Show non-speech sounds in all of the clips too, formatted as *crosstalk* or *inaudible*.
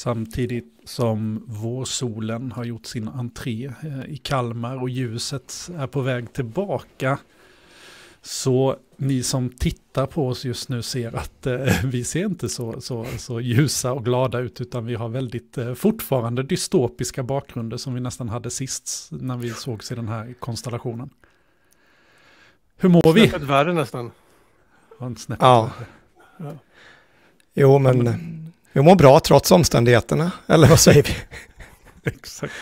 Samtidigt som vårsolen har gjort sin entré eh, i Kalmar och ljuset är på väg tillbaka. Så ni som tittar på oss just nu ser att eh, *laughs* vi ser inte så, så, så ljusa och glada ut, utan vi har väldigt eh, fortfarande dystopiska bakgrunder som vi nästan hade sist när vi sågs i den här konstellationen. Hur mår vi? Snäppet värre nästan. Ja. ja. Jo, men vi mår bra trots omständigheterna, eller vad säger vi? *laughs* Exakt.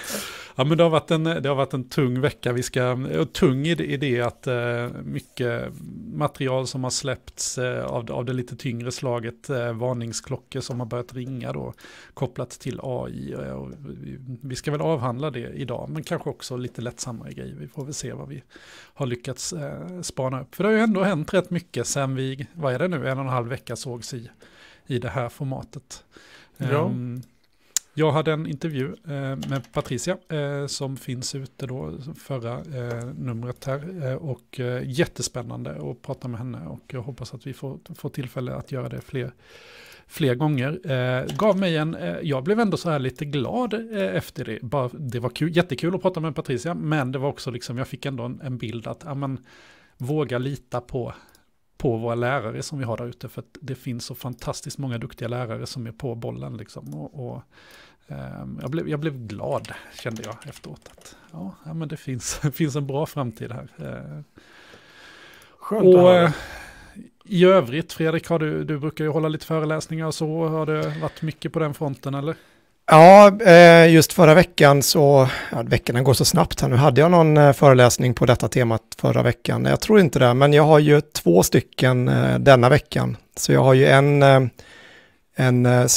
Ja, men det, har varit en, det har varit en tung vecka. Vi ska, tung i det, i det att eh, mycket material som har släppts eh, av, av det lite tyngre slaget, eh, varningsklockor som har börjat ringa då, kopplat till AI. Eh, och, vi, vi ska väl avhandla det idag, men kanske också lite lättsammare grejer. Vi får väl se vad vi har lyckats eh, spana upp. För det har ju ändå hänt rätt mycket sen vi, vad är det nu, en och en halv vecka sågs i i det här formatet. Ja. Ehm, jag hade en intervju eh, med Patricia eh, som finns ute då förra eh, numret här och jättespännande att prata med henne och jag hoppas att vi får, får tillfälle att göra det fler fler gånger. Eh, gav mig en, eh, jag blev ändå så här lite glad eh, efter det. Bara, det var kul, jättekul att prata med Patricia, men det var också liksom, jag fick ändå en, en bild att, ja våga lita på på våra lärare som vi har där ute. För att det finns så fantastiskt många duktiga lärare som är på bollen. Liksom. Och, och um, jag, blev, jag blev glad, kände jag efteråt. Att, ja, ja, men det finns, *laughs* finns en bra framtid här. Eh, Skönt och, att höra. Eh, I övrigt, Fredrik, har du, du brukar ju hålla lite föreläsningar och så. Har det varit mycket på den fronten, eller? Ja, eh, just förra veckan så, ja, veckorna går så snabbt här nu, hade jag någon eh, föreläsning på detta temat förra veckan? Jag tror inte det, men jag har ju två stycken eh, denna veckan. Så jag har ju en, en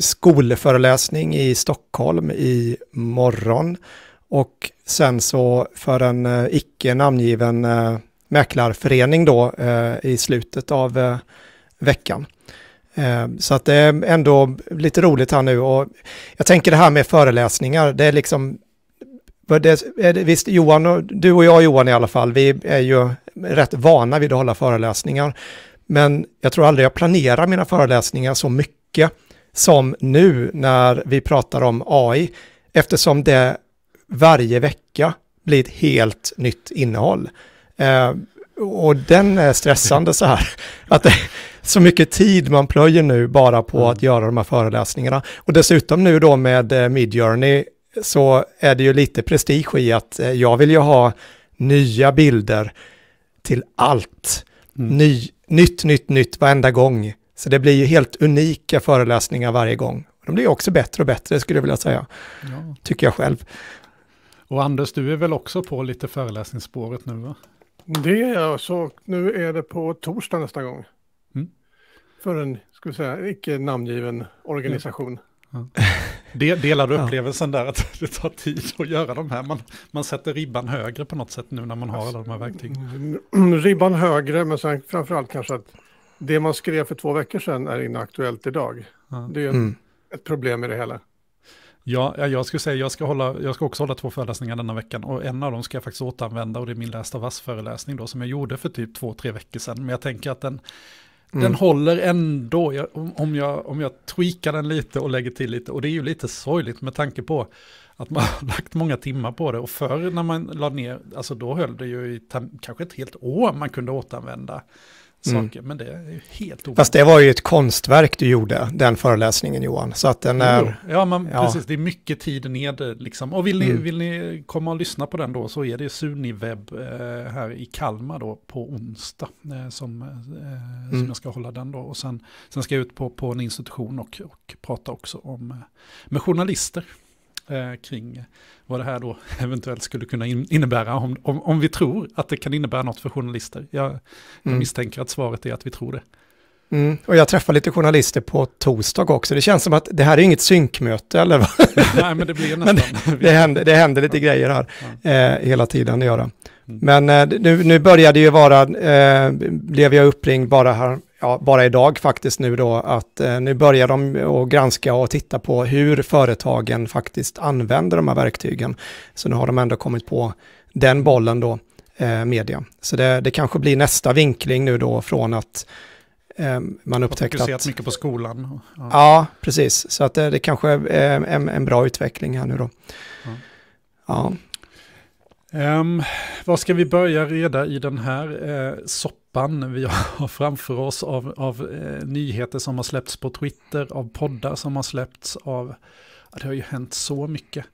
skolföreläsning i Stockholm i morgon och sen så för en icke namngiven mäklarförening då i slutet av veckan. Eh, så att det är ändå lite roligt här nu och jag tänker det här med föreläsningar, det är liksom det, visst, Johan, du och jag Johan i alla fall, vi är ju rätt vana vid att hålla föreläsningar. Men jag tror aldrig jag planerar mina föreläsningar så mycket som nu när vi pratar om AI, eftersom det varje vecka blir ett helt nytt innehåll. Eh, och den är stressande så här. Att det, så mycket tid man plöjer nu bara på mm. att göra de här föreläsningarna. Och dessutom nu då med eh, Midjourney så är det ju lite prestige i att eh, jag vill ju ha nya bilder till allt. Mm. Ny, nytt, nytt, nytt varenda gång. Så det blir ju helt unika föreläsningar varje gång. De blir också bättre och bättre skulle jag vilja säga, ja. tycker jag själv. Och Anders, du är väl också på lite föreläsningsspåret nu va? Det är jag, så nu är det på torsdag nästa gång för en, ska vi säga, icke namngiven organisation. Ja. Det delar upplevelsen där att det tar tid att göra de här. Man, man sätter ribban högre på något sätt nu när man har alla de här verktygen. Mm, ribban högre, men sen framförallt kanske att det man skrev för två veckor sedan är inaktuellt idag. Ja. Det är ett, mm. ett problem i det hela. Ja, jag skulle säga, jag ska, hålla, jag ska också hålla två föreläsningar denna veckan och en av dem ska jag faktiskt återanvända och det är min lästa vass föreläsning då som jag gjorde för typ två, tre veckor sedan. Men jag tänker att den, den mm. håller ändå, jag, om, jag, om jag tweakar den lite och lägger till lite. Och det är ju lite sorgligt med tanke på att man *laughs* har lagt många timmar på det. Och förr när man la ner, alltså då höll det ju i kanske ett helt år man kunde återanvända Mm. saker, mm. men det är ju helt omöjligt. Fast det var ju ett konstverk du gjorde, den föreläsningen Johan, så att den är... Ja, men ja. precis, det är mycket tid ned liksom. Och vill ni, mm. vill ni komma och lyssna på den då så är det Suniweb eh, här i Kalmar då på onsdag eh, som, eh, mm. jag ska hålla den då. Och sen, sen ska jag ut på, på en institution och, och prata också om, eh, med journalister eh, kring vad det här då *laughs* eventuellt skulle kunna in, innebära, om, om, om, vi tror att det kan innebära något för journalister. Jag, mm. misstänker att svaret är att vi tror det. Mm. Och jag träffar lite journalister på torsdag också. Det känns som att det här är inget synkmöte eller vad? *laughs* Nej, men det blir *laughs* nästan. det, det, händer, det händer lite grejer här eh, hela tiden att göra. Mm. Men eh, nu, nu började ju vara, eh, blev jag uppringd bara här ja, bara idag faktiskt nu då, att eh, nu börjar de att granska och titta på hur företagen faktiskt använder de här verktygen. Så nu har de ändå kommit på den bollen då, eh, media. Så det, det kanske blir nästa vinkling nu då från att eh, man upptäckt att... mycket på skolan. Ja. ja, precis. Så att det, eh, det kanske är eh, en, en bra utveckling här nu då. Ja. ja. Um, vad ska vi börja reda i den här eh, soppan? soppan vi har framför oss av, av eh, nyheter som har släppts på Twitter, av poddar som har släppts, av... Ja, det har ju hänt så mycket.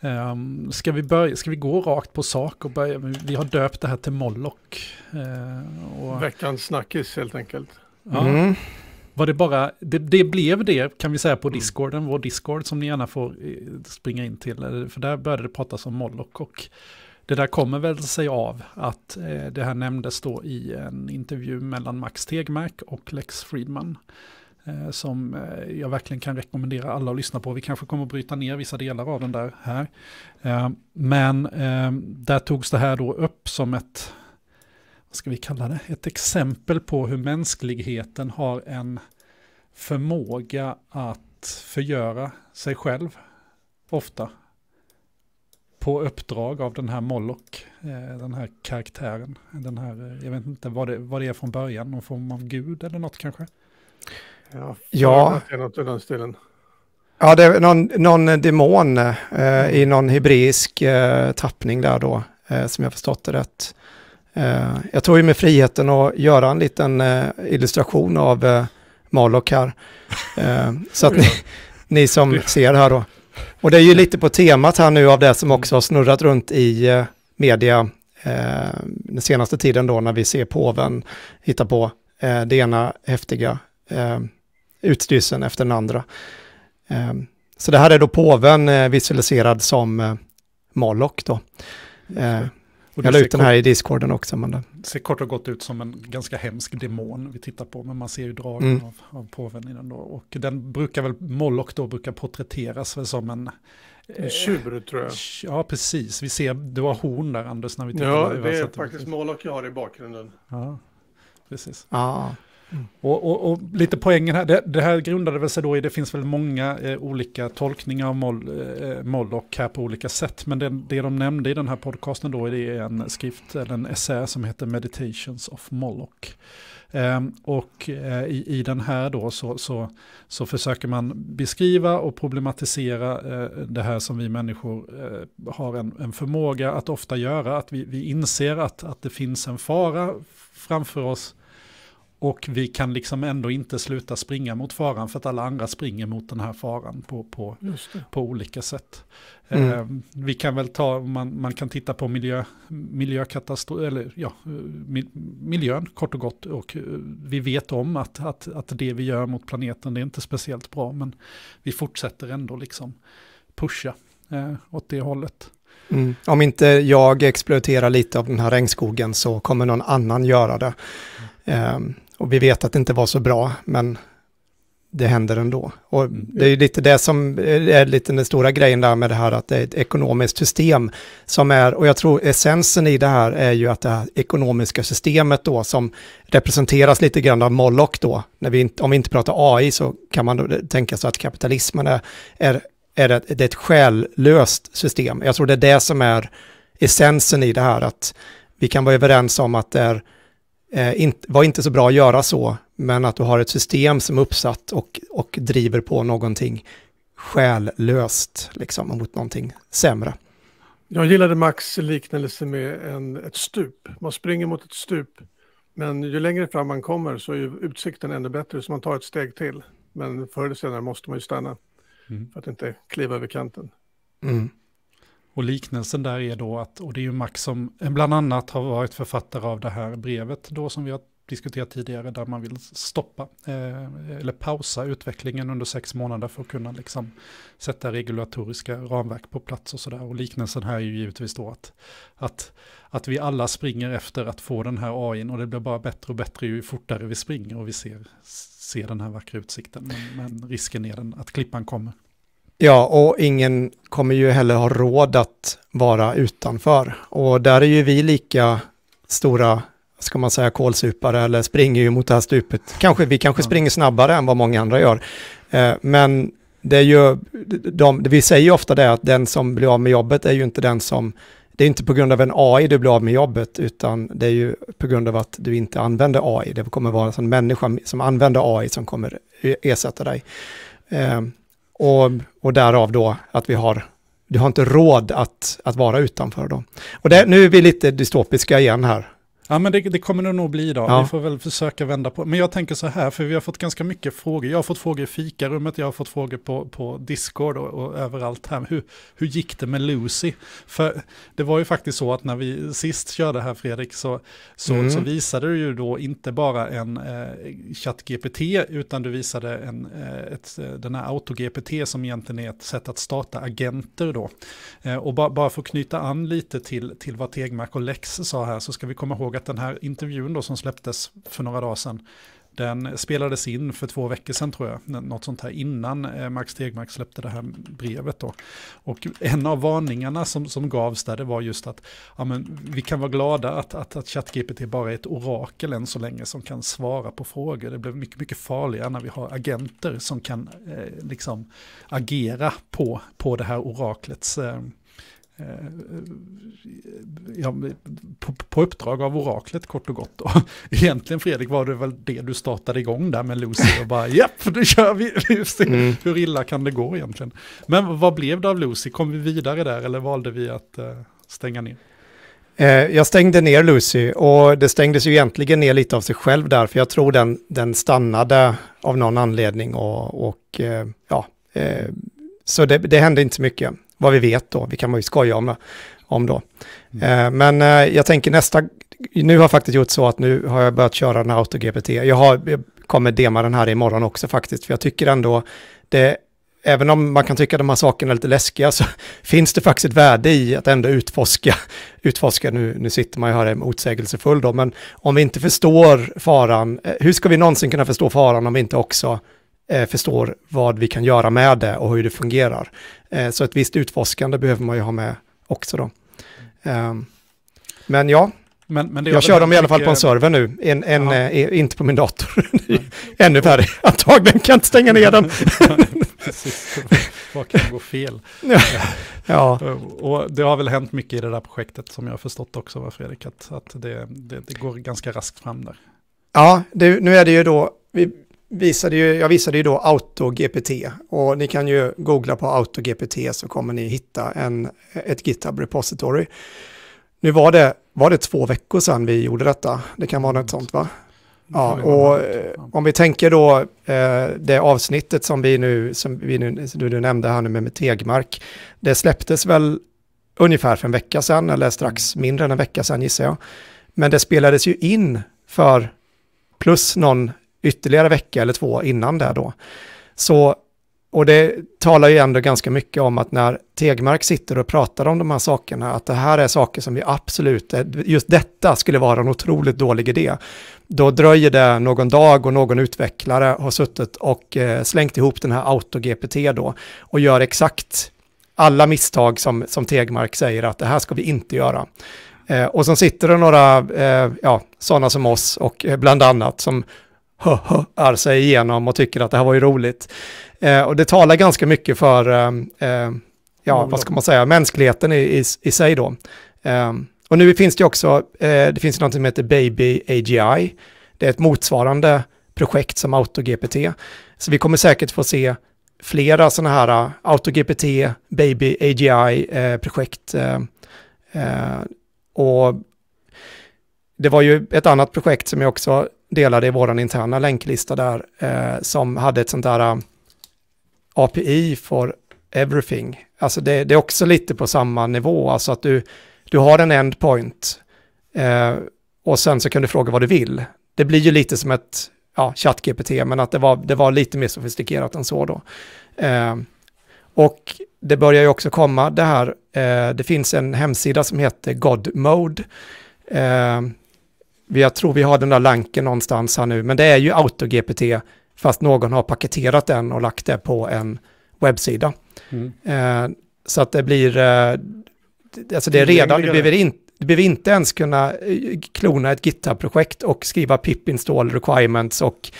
Um, ska, vi börja, ska vi gå rakt på sak och börja? Vi har döpt det här till Mollock. Uh, eh, och... Veckans snackis helt enkelt. Ja. Mm. Var det bara, det, det, blev det kan vi säga på mm. Discorden, mm. vår Discord som ni gärna får eh, springa in till. För där började det pratas om Mollock och det där kommer väl sig av att eh, det här nämndes då i en intervju mellan Max Tegmark och Lex Friedman. Eh, som eh, jag verkligen kan rekommendera alla att lyssna på. Vi kanske kommer att bryta ner vissa delar av den där här. Eh, men eh, där togs det här då upp som ett, vad ska vi kalla det, ett exempel på hur mänskligheten har en förmåga att förgöra sig själv ofta på uppdrag av den här Moloch, eh, den här karaktären. Den här, eh, jag vet inte vad det, vad det är från början, någon form av gud eller något kanske? Ja, ja. något i den stilen. Ja, det är någon, någon demon eh, i någon hebreisk eh, tappning där då, eh, som jag förstått det rätt. Eh, jag tror ju med friheten att göra en liten illustration av eh, Malok här. så att ni, *laughs* ni som ser här då och det är ju lite på temat här nu av det som också har snurrat runt i eh, media eh, den senaste tiden då när vi ser påven hitta på eh, det ena häftiga eh, utstyrseln efter den andra. Eh, så det här är då påven eh, visualiserad som eh, Moloch då. Eh, jag la ut den här i discorden också. Men det ser kort och gott ut som en ganska hemsk demon vi tittar på, men man ser ju dragen mm. av, av påven i den då. Och den brukar väl, Moloch då brukar porträtteras som en... Eh, en tjur tror jag. Ja, precis. Vi ser, du har horn där Anders när vi tittar. Ja, det är faktiskt Moloch jag har i bakgrunden. Ja, precis. Ah. Och, och, och, lite poängen här, det, det, här grundade väl sig då i, det finns väl många eh, olika tolkningar av Moll, eh, Moloch här på olika sätt, men det, det de nämnde i den här podcasten då är en skrift, eller en essä som heter Meditations of Moloch. Eh, och eh, i, i den här då så, så, så försöker man beskriva och problematisera eh, det här som vi människor eh, har en, en förmåga att ofta göra, att vi, vi inser att, att det finns en fara framför oss och vi kan liksom ändå inte sluta springa mot faran för att alla andra springer mot den här faran på, på, på olika sätt. Mm. Eh, vi kan väl ta, man, man kan titta på miljö, miljökatastrof, eller ja, miljön kort och gott. Och eh, vi vet om att, att, att det vi gör mot planeten det är inte speciellt bra, men vi fortsätter ändå liksom pusha eh, åt det hållet. Mm. Om inte jag exploaterar lite av den här regnskogen så kommer någon annan göra det. Mm. Um, och vi vet att det inte var så bra, men det händer ändå. Och mm. det är ju lite det som är lite den stora grejen där med det här att det är ett ekonomiskt system som är, och jag tror essensen i det här är ju att det här ekonomiska systemet då som representeras lite grann av Moloch då, när vi inte, om vi inte pratar AI så kan man då tänka sig att kapitalismen är, är, är, ett, är ett själlöst system. Jag tror det är det som är essensen i det här, att vi kan vara överens om att det är Eh, var inte så bra att göra så, men att du har ett system som är uppsatt och, och driver på någonting själlöst liksom, mot någonting sämre. Jag gillade Max liknelse med en, ett stup. Man springer mot ett stup, men ju längre fram man kommer så är utsikten ännu bättre, så man tar ett steg till. Men förr eller senare måste man ju stanna mm. för att inte kliva över kanten. Mm. Och liknelsen där är då att, och det är ju Max som bland annat har varit författare av det här brevet då som vi har diskuterat tidigare, där man vill stoppa eh, eller pausa utvecklingen under sex månader för att kunna liksom, sätta regulatoriska ramverk på plats och sådär. Och liknelsen här är ju givetvis då att, att, att vi alla springer efter att få den här AIn och det blir bara bättre och bättre ju fortare vi springer och vi ser, ser den här vackra utsikten. Men, men risken är den att klippan kommer. Ja, och ingen kommer ju heller ha råd att vara utanför. Och där är ju vi lika stora, ska man säga, kolsupare eller springer ju mot det här stupet. Kanske, vi kanske springer snabbare än vad många andra gör. Eh, men det är ju, de, vi säger ju ofta det att den som blir av med jobbet är ju inte den som, det är inte på grund av en AI du blir av med jobbet, utan det är ju på grund av att du inte använder AI. Det kommer vara en människa som använder AI som kommer ersätta dig. Eh, och, och därav då att vi har du har inte råd att, att vara utanför dem. Och det, nu är vi lite dystopiska igen här. Ja, men det, det kommer det nog bli idag. Ja. Vi får väl försöka vända på. Men jag tänker så här, för vi har fått ganska mycket frågor. Jag har fått frågor i fikarummet, jag har fått frågor på, på Discord och, och överallt här. Hur, hur gick det med Lucy? För det var ju faktiskt så att när vi sist körde här, Fredrik, så, så, mm. så visade du ju då inte bara en eh, ChatGPT, utan du visade en, eh, ett, eh, den här AutoGPT som egentligen är ett sätt att starta agenter då. Eh, och ba, bara för att knyta an lite till, till vad Tegmark och Lex sa här, så ska vi komma ihåg att den här intervjun då som släpptes för några dagar sedan, den spelades in för två veckor sedan tror jag, något sånt här innan eh, Max Tegmark släppte det här brevet då. Och en av varningarna som, som gavs där det var just att ja, men, vi kan vara glada att, att, att ChatGPT bara är ett orakel än så länge som kan svara på frågor. Det blir mycket, mycket farligare när vi har agenter som kan eh, liksom agera på, på det här oraklets eh, Eh, ja, på, på, uppdrag av oraklet kort och gott. Och *laughs* egentligen Fredrik var det väl det du startade igång där med Lucy och bara japp, *laughs* nu kör vi. Mm. Hur illa kan det gå egentligen? Men vad blev det av Lucy? Kom vi vidare där eller valde vi att eh, stänga ner? Eh, jag stängde ner Lucy och det stängdes ju egentligen ner lite av sig själv där, för jag tror den, den stannade av någon anledning och, och ja, så det, det hände inte så mycket vad vi vet då, vi kan man ju skoja om, om då. Mm. Eh, men eh, jag tänker nästa, nu har jag faktiskt gjort så att nu har jag börjat köra den här AutoGPT. Jag, har, jag kommer dema den här imorgon också faktiskt, för jag tycker ändå det även om man kan tycka de här sakerna är lite läskiga så *laughs* finns det faktiskt ett värde i att ändå utforska, *laughs* utforska nu, nu sitter man ju här motsägelsefull då, men om vi inte förstår faran, eh, hur ska vi någonsin kunna förstå faran om vi inte också eh, förstår vad vi kan göra med det och hur det fungerar. Eh, så ett visst utforskande behöver man ju ha med också då. Eh, men ja, men, men jag kör dem i alla fall på en server nu, en, en, eh, inte på min dator. *laughs* Ännu värre, antagligen kan jag inte stänga ner den. *laughs* vad kan gå fel? Ja. ja. Eh, och det har väl hänt mycket i det där projektet som jag har förstått också, va, Fredrik, att, att det, det, det, går ganska raskt fram där. Ja, det, nu är det ju då, vi, visade ju, jag visade ju då AutoGPT och ni kan ju googla på AutoGPT så kommer ni hitta en, ett GitHub repository. Nu var det, var det två veckor sedan vi gjorde detta, det kan vara något sånt va? Ja, och eh, om vi tänker då eh, det avsnittet som vi nu, som vi nu, som du nämnde här nu med Tegmark, det släpptes väl ungefär för en vecka sedan, eller strax mm. mindre än en vecka sedan gissar jag. Men det spelades ju in för plus någon ytterligare vecka eller två innan det då. Så, och det talar ju ändå ganska mycket om att när Tegmark sitter och pratar om de här sakerna, att det här är saker som vi absolut, just detta skulle vara en otroligt dålig idé. Då dröjer det någon dag och någon utvecklare har suttit och eh, slängt ihop den här AutoGPT då och gör exakt alla misstag som, som Tegmark säger att det här ska vi inte göra. Eh, och så sitter det några eh, ja, sådana som oss och eh, bland annat som hö, *laughs* sig igenom och tycker att det här var ju roligt. Eh, och det talar ganska mycket för, eh, eh ja mm. vad ska man säga, mänskligheten i, i, i sig då. Eh, och nu finns det också, eh, det finns något som heter Baby AGI. Det är ett motsvarande projekt som AutoGPT. Så vi kommer säkert få se flera sådana här eh, AutoGPT, Baby AGI-projekt. och det var ju ett annat projekt som jag också delade i vår interna länklista där, eh, som hade ett sånt där eh, API for everything. Alltså det, det, är också lite på samma nivå, alltså att du, du har en endpoint eh, och sen så kan du fråga vad du vill. Det blir ju lite som ett ja, chatt-GPT, men att det var, det var lite mer sofistikerat än så då. Eh, och det börjar ju också komma det här, eh, det finns en hemsida som heter God Mode, eh, jag tror vi har den där lanken någonstans här nu, men det är ju AutoGPT, fast någon har paketerat den och lagt det på en webbsida. Mm. Eh, så att det blir, eh, alltså det är redan, du behöver, in, du behöver inte ens kunna eh, klona ett GitHub-projekt och skriva pip install requirements och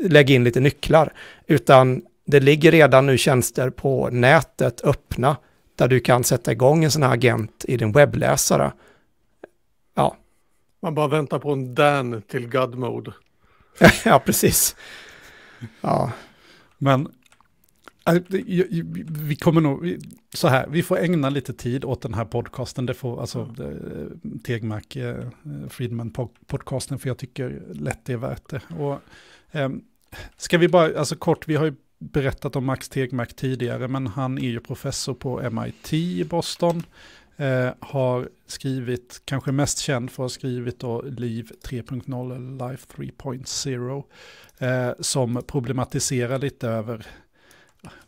lägga in lite nycklar, utan det ligger redan nu tjänster på nätet öppna där du kan sätta igång en sån här agent i din webbläsare man bara väntar på en Dan till God Mode. *laughs* ja, precis. Ja. Men äh, vi kommer nog, så här, vi får ägna lite tid åt den här podcasten, det får, alltså eh, Tegmark, eh, Friedman-podcasten, för jag tycker lätt det är värt det. Och, ehm, ska vi bara, alltså kort, vi har ju berättat om Max Tegmark tidigare, men han är ju professor på MIT i Boston. Eh, har skrivit, kanske mest känd för att ha skrivit då Liv 3.0 eller Life 3.0 eh, som problematiserar lite över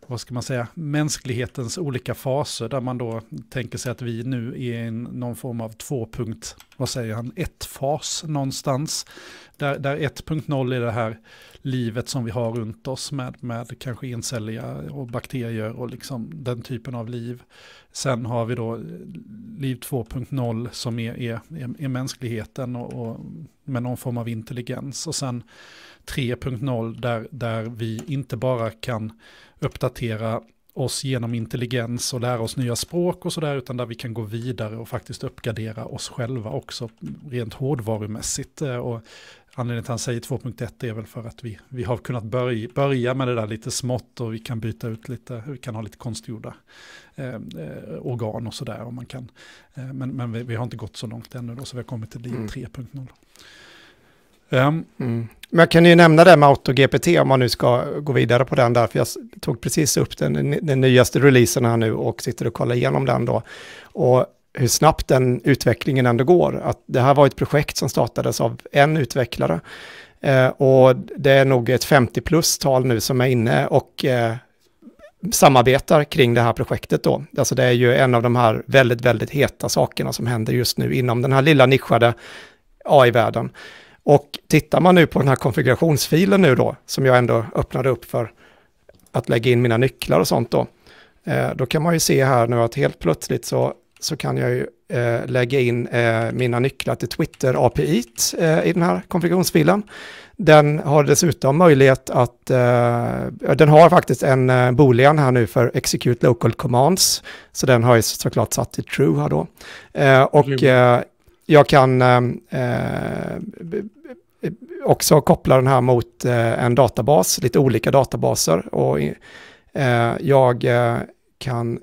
vad ska man säga, mänsklighetens olika faser där man då tänker sig att vi nu är i någon form av två punkt, vad säger han, ett fas någonstans. Där, där 1.0 är det här livet som vi har runt oss med, med kanske encelliga och bakterier och liksom den typen av liv. Sen har vi då liv 2.0 som är, är, är, mänskligheten och, och med någon form av intelligens. Och sen 3.0 där, där vi inte bara kan uppdatera oss genom intelligens och lära oss nya språk och sådär, utan där vi kan gå vidare och faktiskt uppgradera oss själva också rent hårdvarumässigt. Eh, och anledningen till att han säger 2.1 är väl för att vi, vi har kunnat börja, börja med det där lite smått och vi kan byta ut lite, vi kan ha lite konstgjorda eh, eh organ och sådär. Eh, men men vi, vi, har inte gått så långt ännu då, så vi har kommit till mm. 3.0. Um. Mm. Men jag kan ju nämna det med AutoGPT om man nu ska gå vidare på den där, för jag tog precis upp den, den nyaste releasen här nu och sitter och kollar igenom den då. Och hur snabbt den utvecklingen ändå går. Att det här var ett projekt som startades av en utvecklare. Eh, och det är nog ett 50 plus-tal nu som är inne och eh, samarbetar kring det här projektet då. Alltså det är ju en av de här väldigt, väldigt heta sakerna som händer just nu inom den här lilla nischade AI-världen. Och tittar man nu på den här konfigurationsfilen nu då, som jag ändå öppnade upp för att lägga in mina nycklar och sånt då, eh, då kan man ju se här nu att helt plötsligt så, så kan jag ju eh, lägga in eh, mina nycklar till Twitter API eh, i den här konfigurationsfilen. Den har dessutom möjlighet att, eh, den har faktiskt en eh, boolean här nu för execute local commands, så den har ju såklart satt till true här då. och jag kan ehm, eh, också koppla den här mot eh, en databas, lite olika databaser. Och eh, jag kan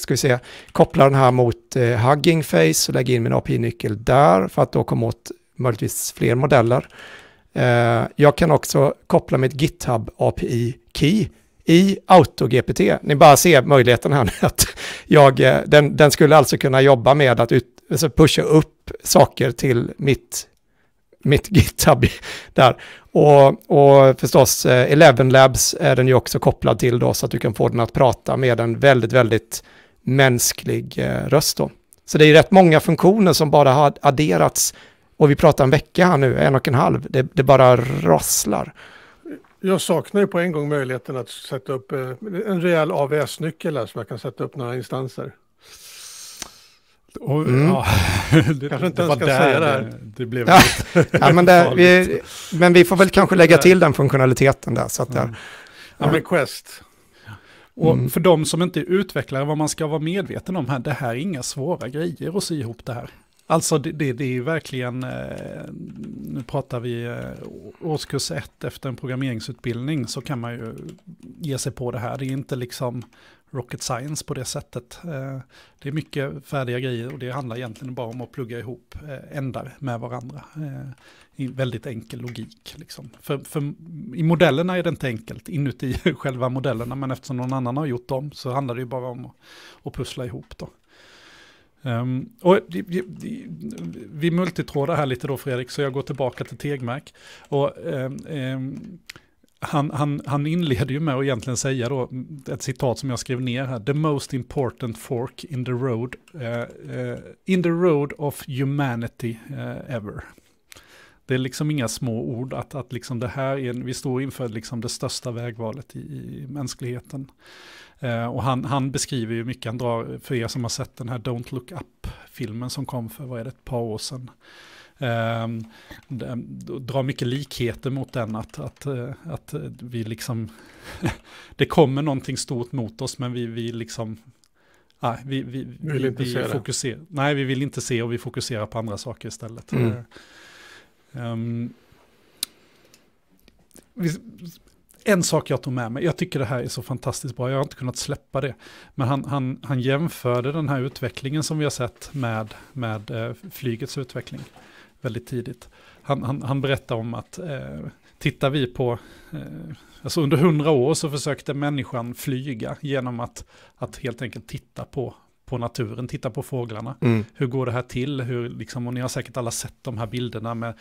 ska vi se, koppla den här mot Hugging Face och lägga in min API-nyckel där för att då komma åt möjligtvis fler modeller. jag kan också koppla mitt GitHub API-key i AutoGPT. Ni bara ser möjligheten här nu. Att jag, den, den, skulle alltså kunna jobba med att ut, alltså pusha upp saker till mitt, mitt GitHub *laughs* där. Och, och förstås eh, Eleven Labs är den ju också kopplad till då så att du kan få den att prata med en väldigt, väldigt mänsklig eh, röst då. Så det är ju rätt många funktioner som bara har adderats och vi pratar en vecka här nu, en och en halv, det, det bara rasslar. Jag saknar ju på en gång möjligheten att sätta upp eh, en rejäl AVS-nyckel som jag kan sätta upp några instanser. Och, mm. ja, *laughs* det, kanske inte ens ska säga det här. Det blev ja. *laughs* ja men, det, vi, men, vi, får väl kanske lägga till den funktionaliteten där. Så att mm. ja. request. Och mm. för de som inte är utvecklare, vad man ska vara medveten om här, det här är inga svåra grejer att sy ihop det här. Alltså det, det, det är verkligen, eh, nu pratar vi eh, årskurs ett efter en programmeringsutbildning så kan man ju ge sig på det här. Det är inte liksom rocket science på det sättet. Eh, det är mycket färdiga grejer och det handlar egentligen bara om att plugga ihop eh, ändar med varandra. Eh, I väldigt enkel logik. Liksom. För, för, I modellerna är det inte enkelt inuti *laughs* själva modellerna, men eftersom någon annan har gjort dem så handlar det ju bara om att, att pussla ihop. Då. Ehm, och vi, vi multitrådar här lite då Fredrik, så jag går tillbaka till Tegmark. Och, um, um, han, han, han inleder ju med att egentligen säga då, ett citat som jag skrev ner här, the most important fork in the road, uh, uh, in the road of humanity uh, ever. Det är liksom inga små ord, att, att liksom det här är, vi står inför liksom det största vägvalet i, i mänskligheten. och han, han beskriver ju mycket, han drar, för er som har sett den här Don't Look Up-filmen som kom för, vad är det, ett par år sedan Ehm, drar mycket likheter mot den, att, att, eh, att vi liksom, *laughs* det kommer någonting stort mot oss, men vi, vi liksom, nej, vi, vi, vi, vill inte vi se det. nej, vi vill inte se och vi fokuserar på andra saker istället. Mm. Um, en sak jag tog med mig, jag tycker det här är så fantastiskt bra, jag har inte kunnat släppa det. Men han, han, han jämförde den här utvecklingen som vi har sett med, med eh, flygets utveckling väldigt tidigt. Han, han, han berättar om att eh, tittar vi på, eh, alltså under hundra år så försökte människan flyga genom att, att helt enkelt titta på, på naturen, titta på fåglarna. Mm. Hur går det här till? Hur, liksom, och ni har säkert alla sett de här bilderna med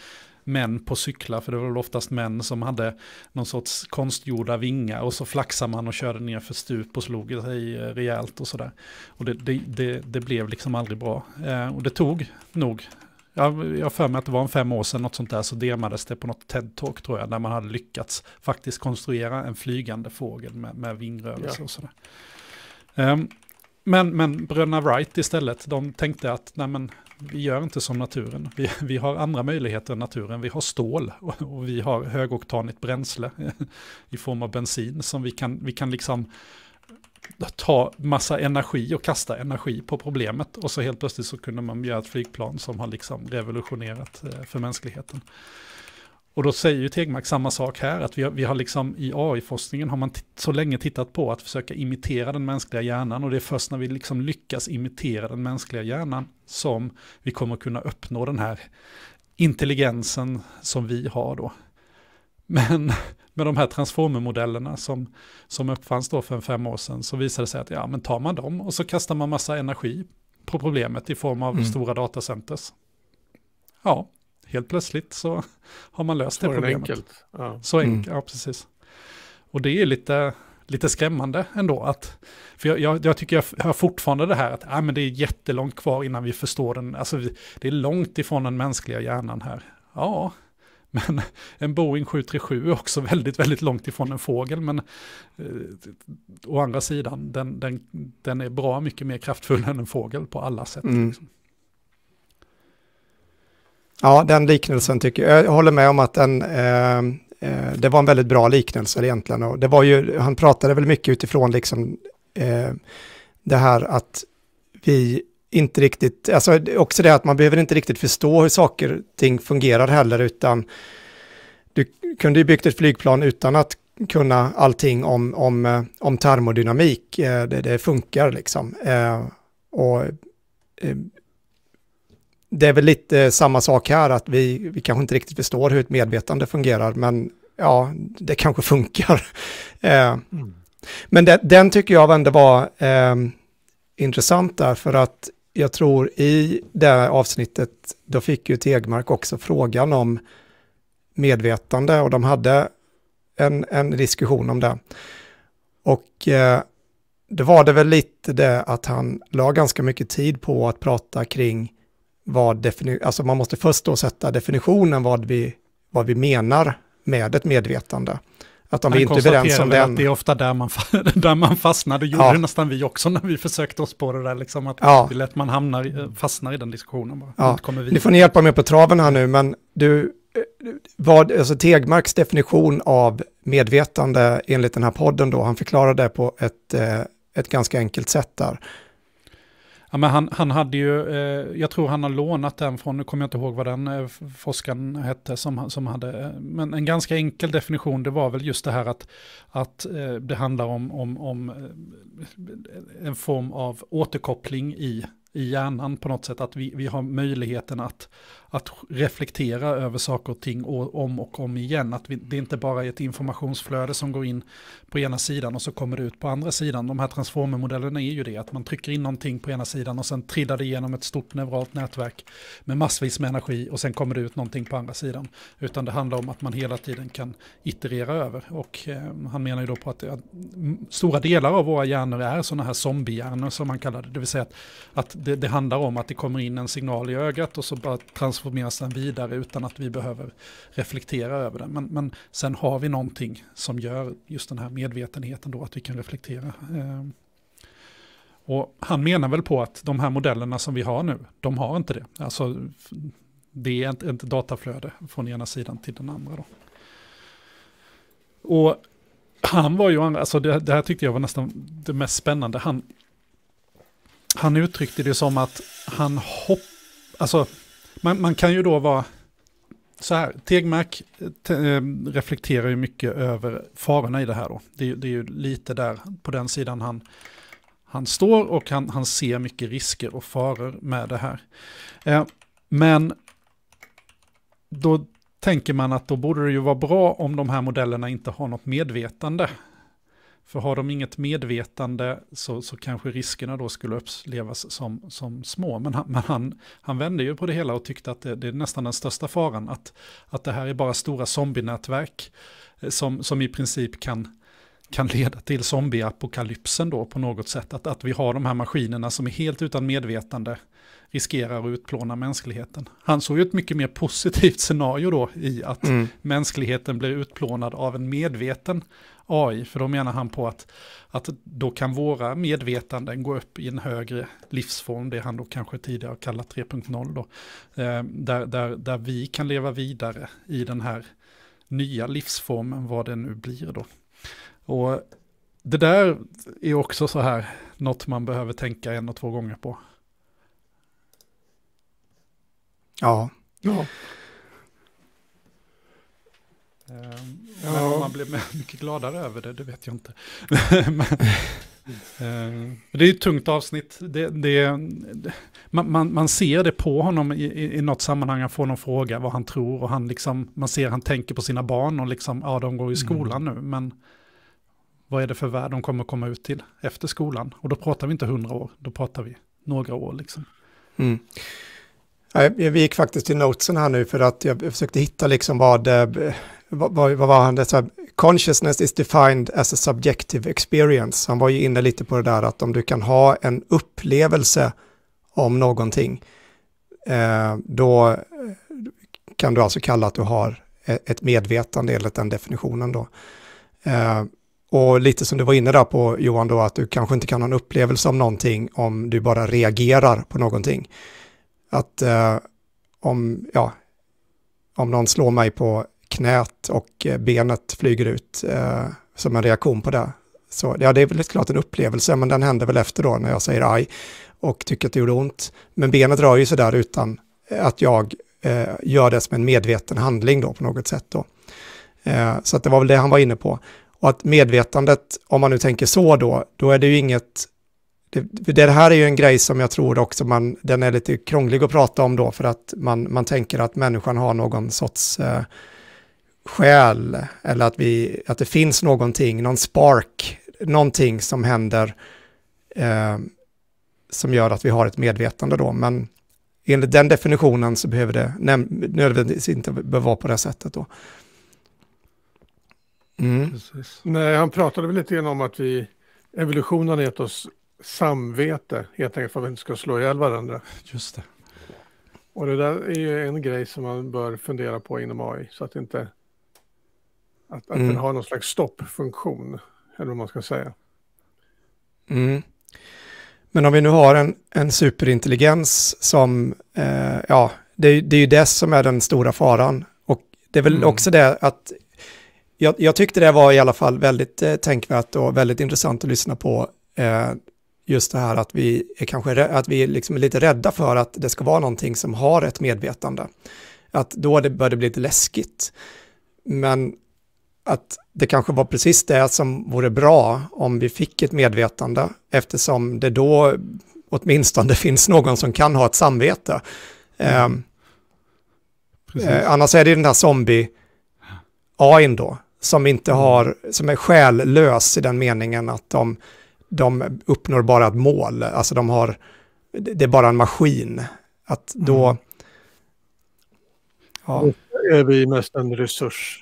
män på cyklar, för det var väl oftast män som hade någon sorts konstgjorda vingar och så flaxade man och körde ner för stup och slog sig eh, rejält och sådär. Och det, det, det, det blev liksom aldrig bra. Eh, och det tog nog jag, har för mig att det var en fem år sedan, något sånt där, så demades det på något TED-talk tror jag, där man hade lyckats faktiskt konstruera en flygande fågel med, med vingrörelser ja. och sådär. Um, men, men bröderna Wright istället, de tänkte att nej men, vi gör inte som naturen. Vi, vi har andra möjligheter än naturen. Vi har stål och, och vi har högoktanigt bränsle *laughs* i form av bensin som vi kan, vi kan liksom ta massa energi och kasta energi på problemet. Och så helt plötsligt så kunde man göra ett flygplan som har liksom revolutionerat eh, för mänskligheten. Och då säger ju Tegmark samma sak här, att vi har, vi har liksom i AI-forskningen har man så länge tittat på att försöka imitera den mänskliga hjärnan och det är först när vi liksom lyckas imitera den mänskliga hjärnan som vi kommer kunna uppnå den här intelligensen som vi har då. Men med de här transformermodellerna som, som uppfanns då för en fem år sedan så visade det sig att ja, men tar man dem och så kastar man massa energi på problemet i form av mm. stora datacenters. Ja, helt plötsligt så *laughs* har man löst så det problemet. Enkelt. Ja. Så mm. enkelt, mm. ja precis. Och det är lite, lite skrämmande ändå. Att, för jag, jag, jag, tycker jag hör fortfarande det här att ah, men det är jättelångt kvar innan vi förstår den. Alltså, vi, det är långt ifrån den mänskliga hjärnan här. Ja, men en Boeing 737 är också väldigt, väldigt långt ifrån en fågel. Men eh, å andra sidan, den, den, den är bra mycket mer kraftfull än en fågel på alla sätt. Mm. Liksom. Ja, den liknelsen tycker jag. Jag håller med om att den, eh, eh det var en väldigt bra liknelse egentligen. Och det var ju, han pratade väl mycket utifrån liksom, eh, det här att vi inte riktigt, alltså också det att man behöver inte riktigt förstå hur saker och ting fungerar heller, utan du kunde ju byggt ett flygplan utan att kunna allting om, om, eh, om termodynamik. Eh, det, det funkar liksom. Eh, och det är väl lite samma sak här, att vi, vi kanske inte riktigt förstår hur ett medvetande fungerar, men ja, det kanske funkar. *laughs* Mm. Men det, den tycker jag ändå var intressant där, för att jag tror i det avsnittet, då fick ju Tegmark också frågan om medvetande och de hade en, en diskussion om det. Och eh, det var det väl lite det att han la ganska mycket tid på att prata kring vad alltså man måste först då sätta definitionen vad vi, vad vi menar med ett medvetande. Att om vi inte är överens om den... det är ofta där man, *laughs* där man fastnar, det gjorde ja. nästan vi också när vi försökte oss på det där, liksom att ja. det är lätt man hamnar, eh, fastnar i den diskussionen. Bara. Ja. Kommer vi. Nu får ni hjälpa mig på traven här nu, men du, eh, vad, alltså Tegmarks definition av medvetande enligt den här podden då, han förklarade det på ett, eh, ett ganska enkelt sätt där. Ja, men han, han hade ju, eh, jag tror han har lånat den från, nu kommer jag inte ihåg vad den eh, forskaren hette som, som hade, eh, men en ganska enkel definition det var väl just det här att, att eh, det handlar om, om, om eh, en form av återkoppling i i hjärnan på något sätt, att vi, vi har möjligheten att, att reflektera över saker och ting om och om igen. Att vi, det inte bara är ett informationsflöde som går in på ena sidan och så kommer det ut på andra sidan. De här transformermodellerna är ju det, att man trycker in någonting på ena sidan och sen trillar det igenom ett stort neuralt nätverk med massvis med energi och sen kommer det ut någonting på andra sidan. Utan det handlar om att man hela tiden kan iterera över. Och eh, han menar ju då på att, att stora delar av våra hjärnor är sådana här zombiehjärnor som man kallar det. Det vill säga att, att det, det handlar om att det kommer in en signal i ögat och så bara transformerar transformeras den vidare utan att vi behöver reflektera över den. Men, men sen har vi någonting som gör just den här medvetenheten då att vi kan reflektera. Ehm, och han menar väl på att de här modellerna som vi har nu, de har inte det. Alltså, det är inte, inte dataflöde från ena sidan till den andra. Då. Och han var ju, alltså det, det, här tyckte jag var nästan det mest spännande. Han, han uttryckte det som att han hopp, alltså man, man kan ju då vara så här, Tegmark eh, reflekterar ju mycket över farorna i det här då. Det, det, är ju lite där på den sidan han, han står och han, han ser mycket risker och faror med det här. Eh, men då tänker man att då borde det ju vara bra om de här modellerna inte har något medvetande. För har de inget medvetande så, så kanske riskerna då skulle upplevas som, som små. Men, han, men han, han vände ju på det hela och tyckte att det, det, är nästan den största faran. Att, att det här är bara stora zombienätverk eh, som, som i princip kan, kan leda till zombieapokalypsen då på något sätt. Att, att vi har de här maskinerna som är helt utan medvetande riskerar att utplåna mänskligheten. Han såg ju ett mycket mer positivt scenario då i att mm. mänskligheten blir utplånad av en medveten AI, för då menar han på att, att då kan våra medvetanden gå upp i en högre livsform, det han då kanske tidigare kallat 3.0 då, eh, där, där, där vi kan leva vidare i den här nya livsformen, vad det nu blir då. Och det där är också så här, något man behöver tänka en och två gånger på. Ja. ja. Ehm, men ja. om man blir *laughs* mycket gladare över det, det vet jag inte. *laughs* men, ehm, det är ett tungt avsnitt. Det, det, man, man, man, ser det på honom i, i, i något sammanhang, han får någon fråga vad han tror och han liksom, man ser han tänker på sina barn och liksom, ja de går i mm. skolan mm. nu, men vad är det för värld de kommer komma ut till efter skolan? Och då pratar vi inte hundra år, då pratar vi några år liksom. Mm. Jag, jag gick faktiskt till notesen här nu för att jag försökte hitta liksom vad eh, vad, vad, var han, det här, consciousness is defined as a subjective experience. Han var ju inne lite på det där att om du kan ha en upplevelse om någonting, eh, då kan du alltså kalla att du har e-, ett medvetande enligt den definitionen då. Eh, och lite som du var inne där på Johan då, att du kanske inte kan ha en upplevelse om någonting om du bara reagerar på någonting. Att eh, om, ja, om någon slår mig på knät och eh, benet flyger ut eh, som en reaktion på det. Så ja, det är väl klart en upplevelse, men den händer väl efter då när jag säger aj och tycker att det gjorde ont. Men benet rör ju sig där utan eh, att jag eh, gör det som en medveten handling då på något sätt då. Eh, så att det var väl det han var inne på. Och att medvetandet, om man nu tänker så då, då är det ju inget det, det, här är ju en grej som jag tror också man, den är lite krånglig att prata om då för att man, man tänker att människan har någon sorts eh, själ eller att, vi, att det finns någonting, någon spark, någonting som händer eh, som gör att vi har ett medvetande då. Men enligt den definitionen så behöver det nödvändigtvis inte vara på det sättet då. Mm. Nej, han pratade väl lite grann om att vi, evolutionen har gett oss samvete, helt enkelt för att vi inte ska slå ihjäl varandra. Just det. Och det där är ju en grej som man bör fundera på inom AI, så att inte att, att mm. den har någon slags stoppfunktion, eller vad man ska säga. Mm. Men om vi nu har en, en superintelligens som, eh, ja, det, det är ju det som är den stora faran. Och det är väl mm. också det att, jag, jag, tyckte det var i alla fall väldigt eh, tänkvärt och väldigt intressant att lyssna på. Eh, just det här att vi är kanske att vi liksom är lite rädda för att det ska vara någonting som har ett medvetande. Att då det börjar det bli lite läskigt. Men att det kanske var precis det som vore bra om vi fick ett medvetande eftersom det då åtminstone *laughs* finns någon som kan ha ett samvete. Mm. Eh, annars är det den här zombie-ain då, som inte mm. har, som är själlös i den meningen att de, de uppnår bara ett mål, alltså de har, det är bara en maskin. Att då... Mm. Ja. Är vi mest en resurs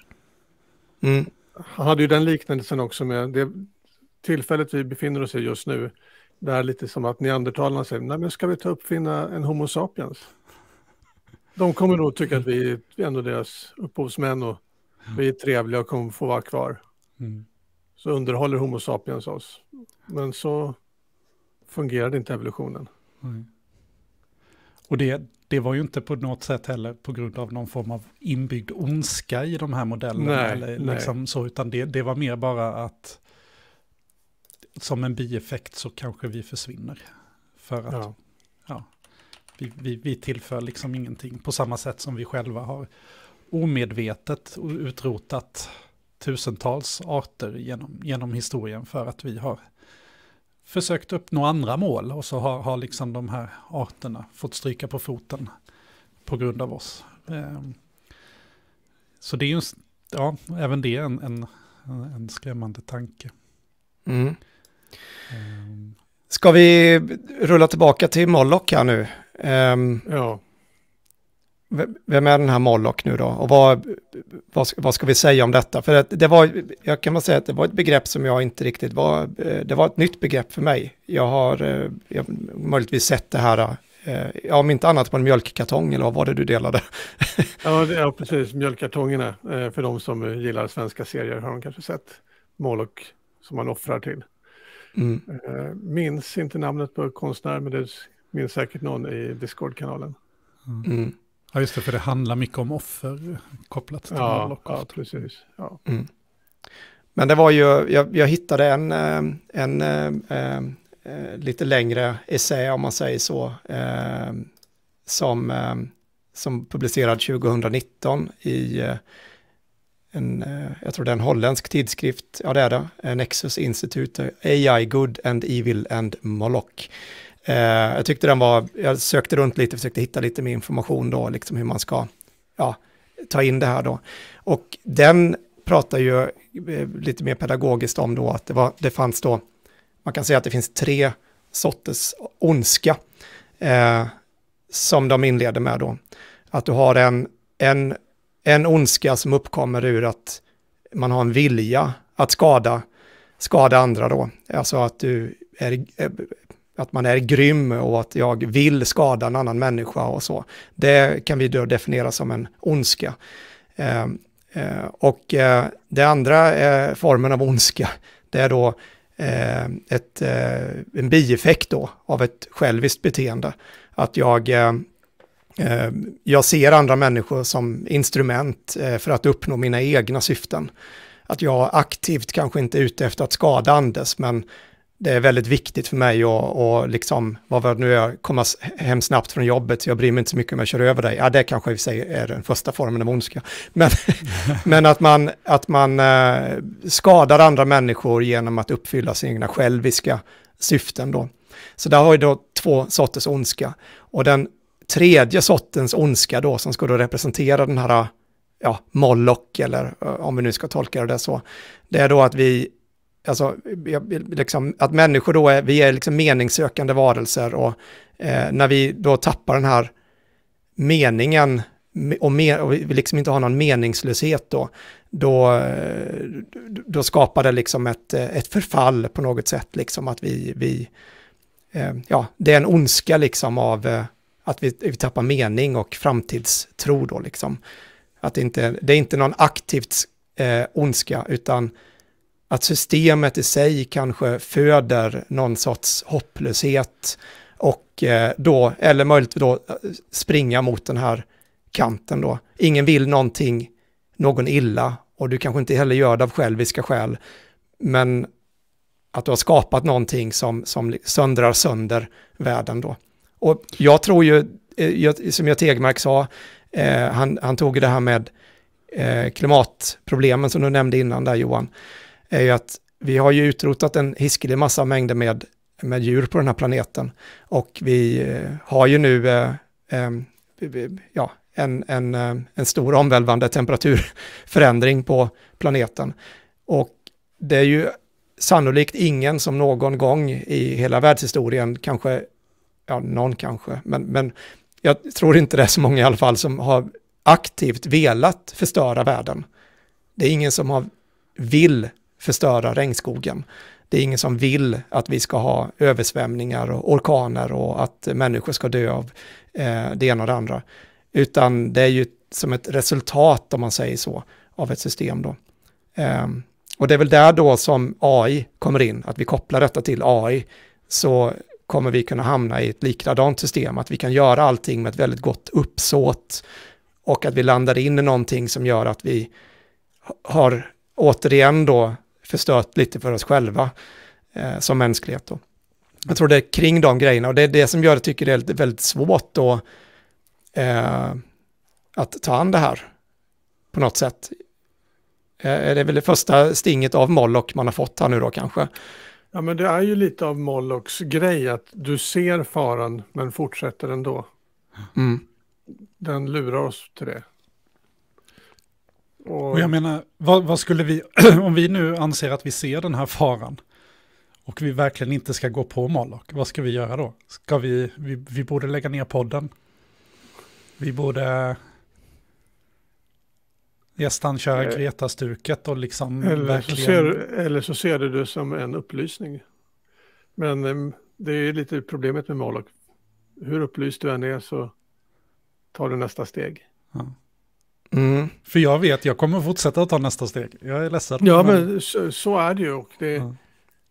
Mm. Han hade ju den liknelsen också med det tillfället vi befinner oss i just nu. Det är lite som att neandertalarna säger, nej men ska vi ta uppfinna en Homo sapiens? De kommer nog tycka att vi är ändå deras upphovsmän och vi är trevliga och kommer få vara kvar. Mm. Så underhåller Homo sapiens oss. Men så fungerade inte evolutionen. Mm. Och det, det var ju inte på något sätt heller på grund av någon form av inbyggd ondska i de här modellerna. Nej, eller liksom Så, utan det, det var mer bara att som en bieffekt så kanske vi försvinner. För att ja. ja vi, vi, vi, tillför liksom ingenting på samma sätt som vi själva har omedvetet utrotat tusentals arter genom, genom historien för att vi har försökt uppnå andra mål och så har, har liksom de här arterna fått stryka på foten på grund av oss. Ehm, så det är ju, ja, även det är en, en, en skrämmande tanke. Mm. Ehm. Ska vi rulla tillbaka till Moloch här nu? Ehm, ja vem är den här Moloch nu då? Och vad, vad, vad ska vi säga om detta? För det, det var, jag kan bara säga att det var ett begrepp som jag inte riktigt var, eh, det var ett nytt begrepp för mig. Jag har eh, jag, möjligtvis sett det här, eh, ja om inte annat på en mjölkkartong eller vad var det du delade? *laughs* ja, det, ja, precis, mjölkkartongerna, för de som gillar svenska serier har de kanske sett Moloch som man offrar till. Mm. Minns inte namnet på konstnär, men det minns säkert någon i Discord-kanalen. Mm. Ja, just det, för det handlar mycket om offer kopplat till ja, Moloch. Ja, precis. Ja. Mm. Men det var ju, jag, jag hittade en, eh, en, en, eh, en eh, lite längre essä, om man säger så, som, som publicerad 2019 i en, jag tror det är en holländsk tidskrift, ja det är det, Nexus Institute, AI Good and Evil and Moloch. Eh, jag tyckte den var, jag sökte runt lite, försökte hitta lite mer information då, liksom hur man ska ja, ta in det här då. Och den pratar ju eh, lite mer pedagogiskt om då att det, var, det fanns då, man kan säga att det finns tre sorters ondska eh, som de inleder med då. Att du har en, en, en ondska som uppkommer ur att man har en vilja att skada, skada andra då. Alltså att du är eh, att man är grym och att jag vill skada en annan människa och så. Det kan vi då definiera som en ondska. Eh, eh, och eh, det andra eh, formen av ondska, det är då eh, ett, eh, en bieffekt då av ett själviskt beteende. Att jag, eh, jag ser andra människor som instrument för att uppnå mina egna syften. Att jag aktivt kanske inte är ute efter att skada Anders, men det är väldigt viktigt för mig att, och liksom, vad var det nu jag komma hem snabbt från jobbet, så jag bryr mig inte så mycket om jag kör över dig. Ja, det kanske i sig är den första formen av ondska. Men, *laughs* men att man, att man eh, skadar andra människor genom att uppfylla sina egna själviska syften då. Så där har vi då två sorters ondska. Och den tredje sortens ondska då, som skulle representera den här ja, Moloch, eller eh, om vi nu ska tolka det så, det är då att vi alltså, liksom, att människor då är, vi är liksom meningssökande varelser och eh, när vi då tappar den här meningen och, me, och vi liksom inte har någon meningslöshet då, då, eh, då skapar det liksom ett, eh, ett förfall på något sätt, liksom att vi, vi eh, ja, det är en ondska liksom av eh, att vi, vi tappar mening och framtidstro då liksom. Att det inte, det är inte någon aktivt eh, ondska, utan att systemet i sig kanske föder någon sorts hopplöshet och eh, då, eller möjligtvis då eh, springa mot den här kanten då. Ingen vill någonting, någon illa och du kanske inte heller gör det av själviska skäl, men att du har skapat någonting som, som söndrar sönder världen då. Och jag tror ju, eh, som jag Tegmark sa, han, han tog det här med klimatproblemen som du nämnde innan där Johan, är ju att vi har ju utrotat en hiskelig massa mängder med, med djur på den här planeten. Och vi eh, har ju nu eh, eh, ja, en, en, en stor omvälvande temperaturförändring på planeten. Och det är ju sannolikt ingen som någon gång i hela världshistorien, kanske, ja någon kanske, men, men jag tror inte det är så många i alla fall som har aktivt velat förstöra världen. Det är ingen som har vill förstöra regnskogen. Det är ingen som vill att vi ska ha översvämningar och orkaner och att människor ska dö av eh, det ena och det andra. Utan det är ju som ett resultat, om man säger så, av ett system då. Ehm, och det är väl där då som AI kommer in, att vi kopplar detta till AI. Så kommer vi kunna hamna i ett likadant system, att vi kan göra allting med ett väldigt gott uppsåt och att vi landar in i någonting som gör att vi har återigen då förstört lite för oss själva eh, som mänsklighet. Då. Jag tror det är kring de grejerna och det är det som gör jag tycker det är väldigt svårt då, eh, att ta an det här på något sätt. Eh, det är väl det första stinget av Moloch man har fått här nu då kanske. Ja men det är ju lite av Molochs grej att du ser faran men fortsätter ändå. Mm. Den lurar oss till det. Och, och jag menar, vad, vad skulle vi, *clears throat* om vi nu anser att vi ser den här faran, och vi verkligen inte ska gå på Moloch, vad ska vi göra då? Ska vi, vi, vi borde lägga ner podden. Vi borde nästan köra eh, Greta-stuket och liksom eller verkligen... Så ser, eller så ser du det som en upplysning. Men det är lite problemet med Moloch. Hur upplyst du än är så tar du nästa steg. Ja. Mm. För jag vet, jag kommer fortsätta att ta nästa steg. Jag är ledsen. Ja, men så, så är det ju. Och det, mm.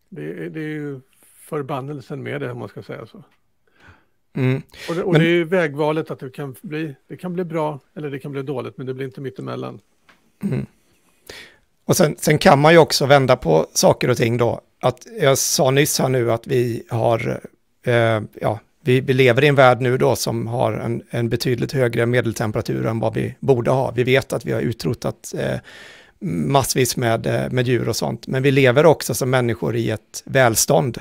det, det är ju förbannelsen med det, om man ska säga så. Mm. Och, det, och men... det är ju vägvalet att det kan, bli, det kan bli bra eller det kan bli dåligt, men det blir inte mittemellan. Mm. Och sen, sen, kan man ju också vända på saker och ting då. Att jag sa nyss här nu att vi har eh, ja, vi, vi, lever i en värld nu då som har en, en, betydligt högre medeltemperatur än vad vi borde ha. Vi vet att vi har utrotat eh, massvis med, eh, med djur och sånt, men vi lever också som människor i ett välstånd.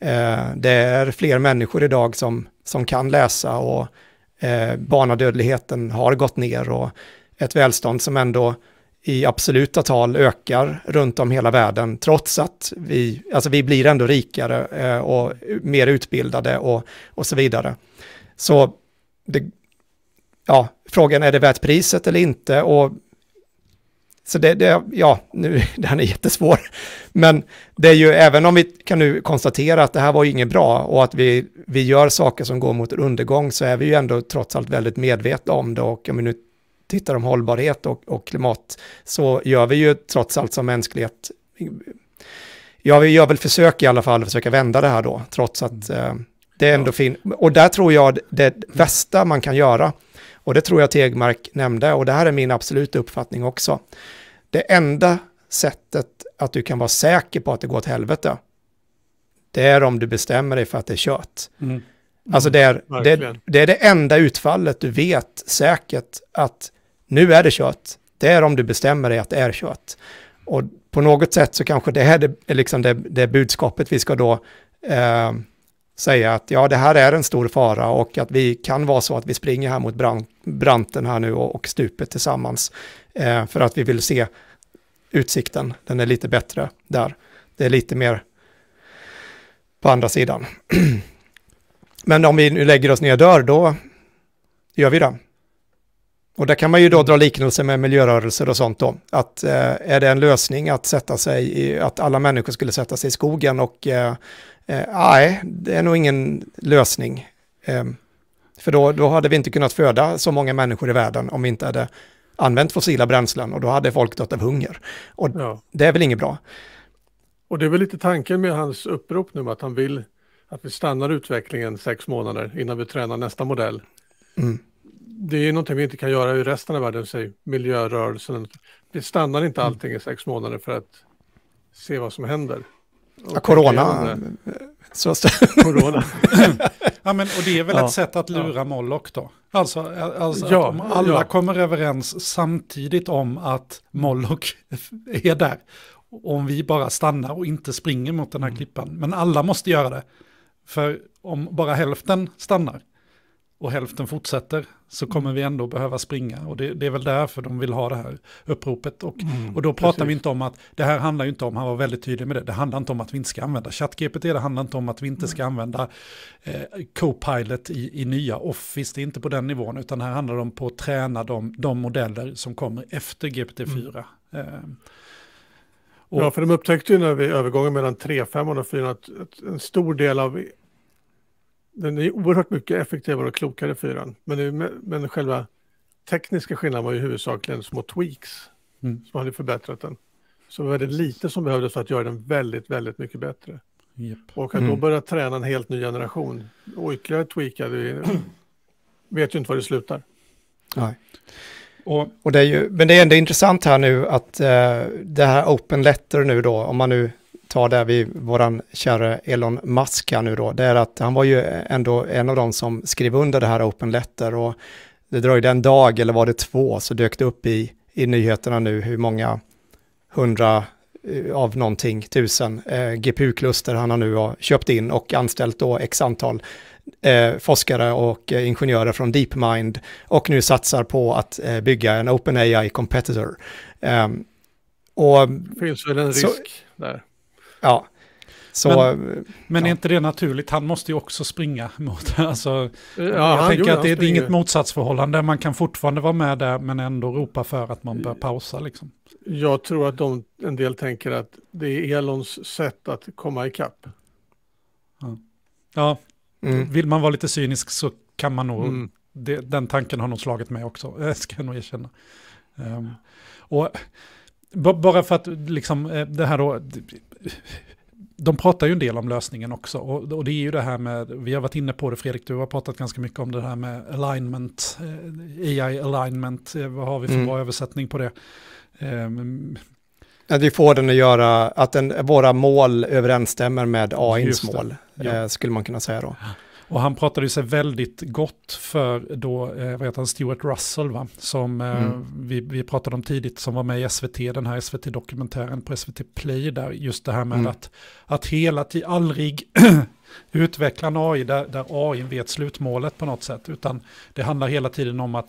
Eh, det är fler människor idag som, som kan läsa och eh, barnadödligheten har gått ner och ett välstånd som ändå i absoluta tal ökar runt om hela världen, trots att vi, alltså vi blir ändå rikare eh, och mer utbildade och, och så vidare. Så det, ja, frågan är det värt priset eller inte? Och, så det, det, ja, nu, *laughs* den är jättesvår. Men det är ju, även om vi kan nu konstatera att det här var ju inget bra och att vi, vi gör saker som går mot undergång, så är vi ju ändå trots allt väldigt medvetna om det och om vi nu tittar om hållbarhet och, och klimat så gör vi ju trots allt som mänsklighet, ja vi gör väl försök i alla fall att försöka vända det här då, trots att mm. eh, det är ändå ja. fint. Och där tror jag det bästa man kan göra, och det tror jag Tegmark nämnde, och det här är min absoluta uppfattning också, det enda sättet att du kan vara säker på att det går åt helvete, det är om du bestämmer dig för att det är kört. Mm. Alltså det är, det, det är det enda utfallet du vet säkert att nu är det kört. Det är om du bestämmer dig att det är kört. Och på något sätt så kanske det här är liksom det, det budskapet vi ska då eh, säga att ja, det här är en stor fara och att vi kan vara så att vi springer här mot brant, branten här nu och, och stupet tillsammans eh, för att vi vill se utsikten. Den är lite bättre där. Det är lite mer på andra sidan. *clears throat* Men om vi nu lägger oss ner och dör, då gör vi det. Och där kan man ju då dra liknelser med miljörörelser och sånt då. Att eh, är det en lösning att sätta sig i, att alla människor skulle sätta sig i skogen och eh, eh, nej, det är nog ingen lösning. Ehm, för då, då hade vi inte kunnat föda så många människor i världen om vi inte hade använt fossila bränslen och då hade folk dött av hunger. Och ja. det är väl inget bra. Och det är väl lite tanken med hans upprop nu, att han vill att vi stannar utvecklingen sex månader innan vi tränar nästa modell. Mm det är någonting vi inte kan göra i resten av världen, säg miljörörelsen. Det stannar inte mm. allting i sex månader för att se vad som händer. Ja, corona. corona. *laughs* ja, men, och det är väl ja, ett sätt att lura ja. Moloch då? Alltså, alltså ja, att om alla ja. kommer överens samtidigt om att Moloch *laughs* är där. Om vi bara stannar och inte springer mot den här mm. klippan. Men alla måste göra det. För om bara hälften stannar, och hälften fortsätter så kommer mm. vi ändå behöva springa. Och det, det är väl därför de vill ha det här uppropet. Och, mm, och då pratar precis. vi inte om att, det här handlar ju inte om, han var väldigt tydlig med det, det handlar inte om att vi inte ska använda ChatGPT, det handlar inte om att vi inte ska mm. använda eh, Copilot i, i nya Office, det är inte på den nivån, utan här handlar det om på att träna de, de modeller som kommer efter GPT-4. Mm. Eh, och, ja, för de upptäckte ju när vi övergången mellan 3.5 och 4 att, att en stor del av den är oerhört mycket effektivare och klokare fyran. Men, men själva tekniska skillnaden var ju huvudsakligen små tweaks mm. som hade förbättrat den. Så det var väldigt lite som behövdes för att göra den väldigt, väldigt mycket bättre. Yep. Och att mm. då börja träna en helt ny generation och ytterligare tweaka, vi *clears throat* vet ju inte var det slutar. Nej. Och, och det är ju, men det är ändå intressant här nu att eh, det här open letter nu då, om man nu tar där vid våran kära Elon Musk här nu då, det är att han var ju ändå en av de som skrev under det här open letter och det dröjde en dag eller var det två så dök det upp i, i nyheterna nu hur många hundra eh, av någonting, tusen eh, GPU-kluster han har nu har köpt in och anställt då x antal eh, forskare och eh, ingenjörer från DeepMind och nu satsar på att eh, bygga en OpenAI competitor. Um, och, det finns väl en risk så, där. Ja. Så, men, eh, men ja. är inte det naturligt? Han måste ju också springa *laughs* mot... Alltså, ja, jag han, tänker jo, att det, är inget motsatsförhållande. Man kan fortfarande vara med där men ändå ropa för att man bör eh, pausa. Liksom. Jag tror att de, en del tänker att det är Elons sätt att komma ikapp. Ja, ja Mm. Vill man vara lite cynisk så kan man nog, mm. det, den tanken har nog slagit mig också, *laughs* ska jag nog erkänna. Um, och bara för att liksom eh, det här då, de pratar ju en del om lösningen också. Och, och, det är ju det här med, vi har varit inne på det Fredrik, du har pratat ganska mycket om det här med alignment, eh, AI alignment, eh, vad har vi för mm. bra översättning på det? Um, att vi får den att göra, att den, våra mål överensstämmer med AIns mål, ja. Eh, skulle man kunna säga då. Och han pratade sig väldigt gott för då, eh, vad heter han, Stuart Russell, va? som eh, mm. vi, vi pratade om tidigt, som var med i SVT, den här SVT-dokumentären på SVT Play, där just det här med mm. att, att hela tiden, aldrig *clears throat* utveckla en AI där, där AI vet slutmålet på något sätt, utan det handlar hela tiden om att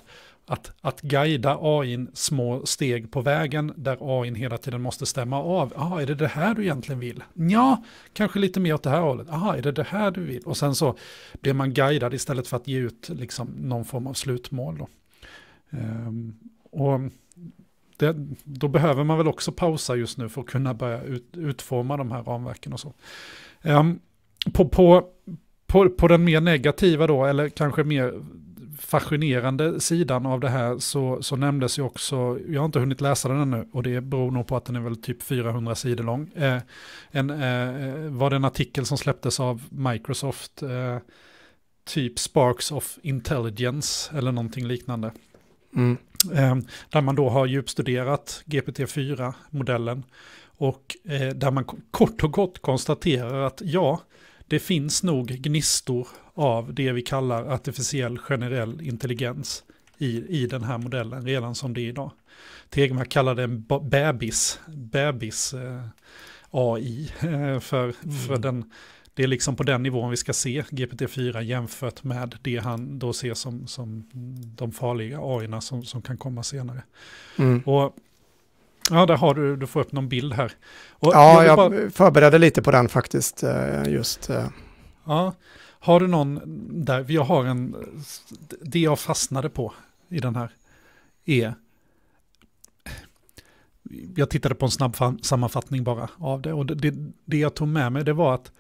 att, att guida AI små steg på vägen där AI hela tiden måste stämma av. Aha, är det det här du egentligen vill? Ja, kanske lite mer åt det här hållet. Aha, är det det här du vill? Och sen så blir man guidad istället för att ge ut liksom, någon form av slutmål. Då. Ehm, och det, då behöver man väl också pausa just nu för att kunna börja ut, utforma de här ramverken och så. Ehm, på, på, på, på den mer negativa då, eller kanske mer fascinerande sidan av det här så, så nämndes ju också, jag har inte hunnit läsa den ännu och det beror nog på att den är väl typ 400 sidor lång. Eh, en, eh, var det en artikel som släpptes av Microsoft, eh, typ Sparks of Intelligence eller någonting liknande. Mm. Eh, där man då har djupstuderat GPT-4-modellen och eh, där man kort och gott konstaterar att ja, det finns nog gnistor av det vi kallar artificiell generell intelligens i, i den här modellen redan som det är idag. Tegmark kallar det en bebis, bebis eh, AI, för, eh, för mm. den, det är liksom på den nivån vi ska se GPT-4 jämfört med det han då ser som, som de farliga AI som, som kan komma senare. Mm. Och Ja, där har du, du får upp någon bild här. Och ja, jag, jag förberedde lite på den faktiskt, eh, just. Eh. Ja, har du någon där, jag har en, det jag fastnade på i den här är, jag tittade på en snabb sammanfattning bara av det och det, det jag tog med mig det var att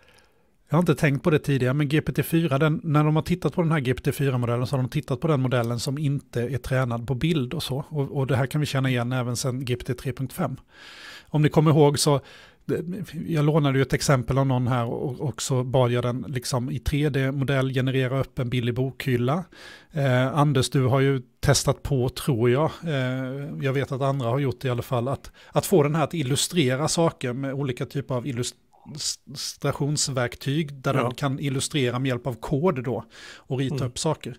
jag har inte tänkt på det tidigare, men GPT-4, den, när de har tittat på den här GPT-4-modellen så har de tittat på den modellen som inte är tränad på bild och så. Och, och det här kan vi känna igen även sen GPT 3.5. Om ni kommer ihåg så, jag lånade ju ett exempel av någon här och, och så bad jag den liksom i 3D-modell generera upp en billig bokhylla. Eh, Anders, du har ju testat på, tror jag, eh, jag vet att andra har gjort det i alla fall, att, att få den här att illustrera saker med olika typer av illustrationer illustrationsverktyg där ja. den kan illustrera med hjälp av kod då och rita mm. upp saker.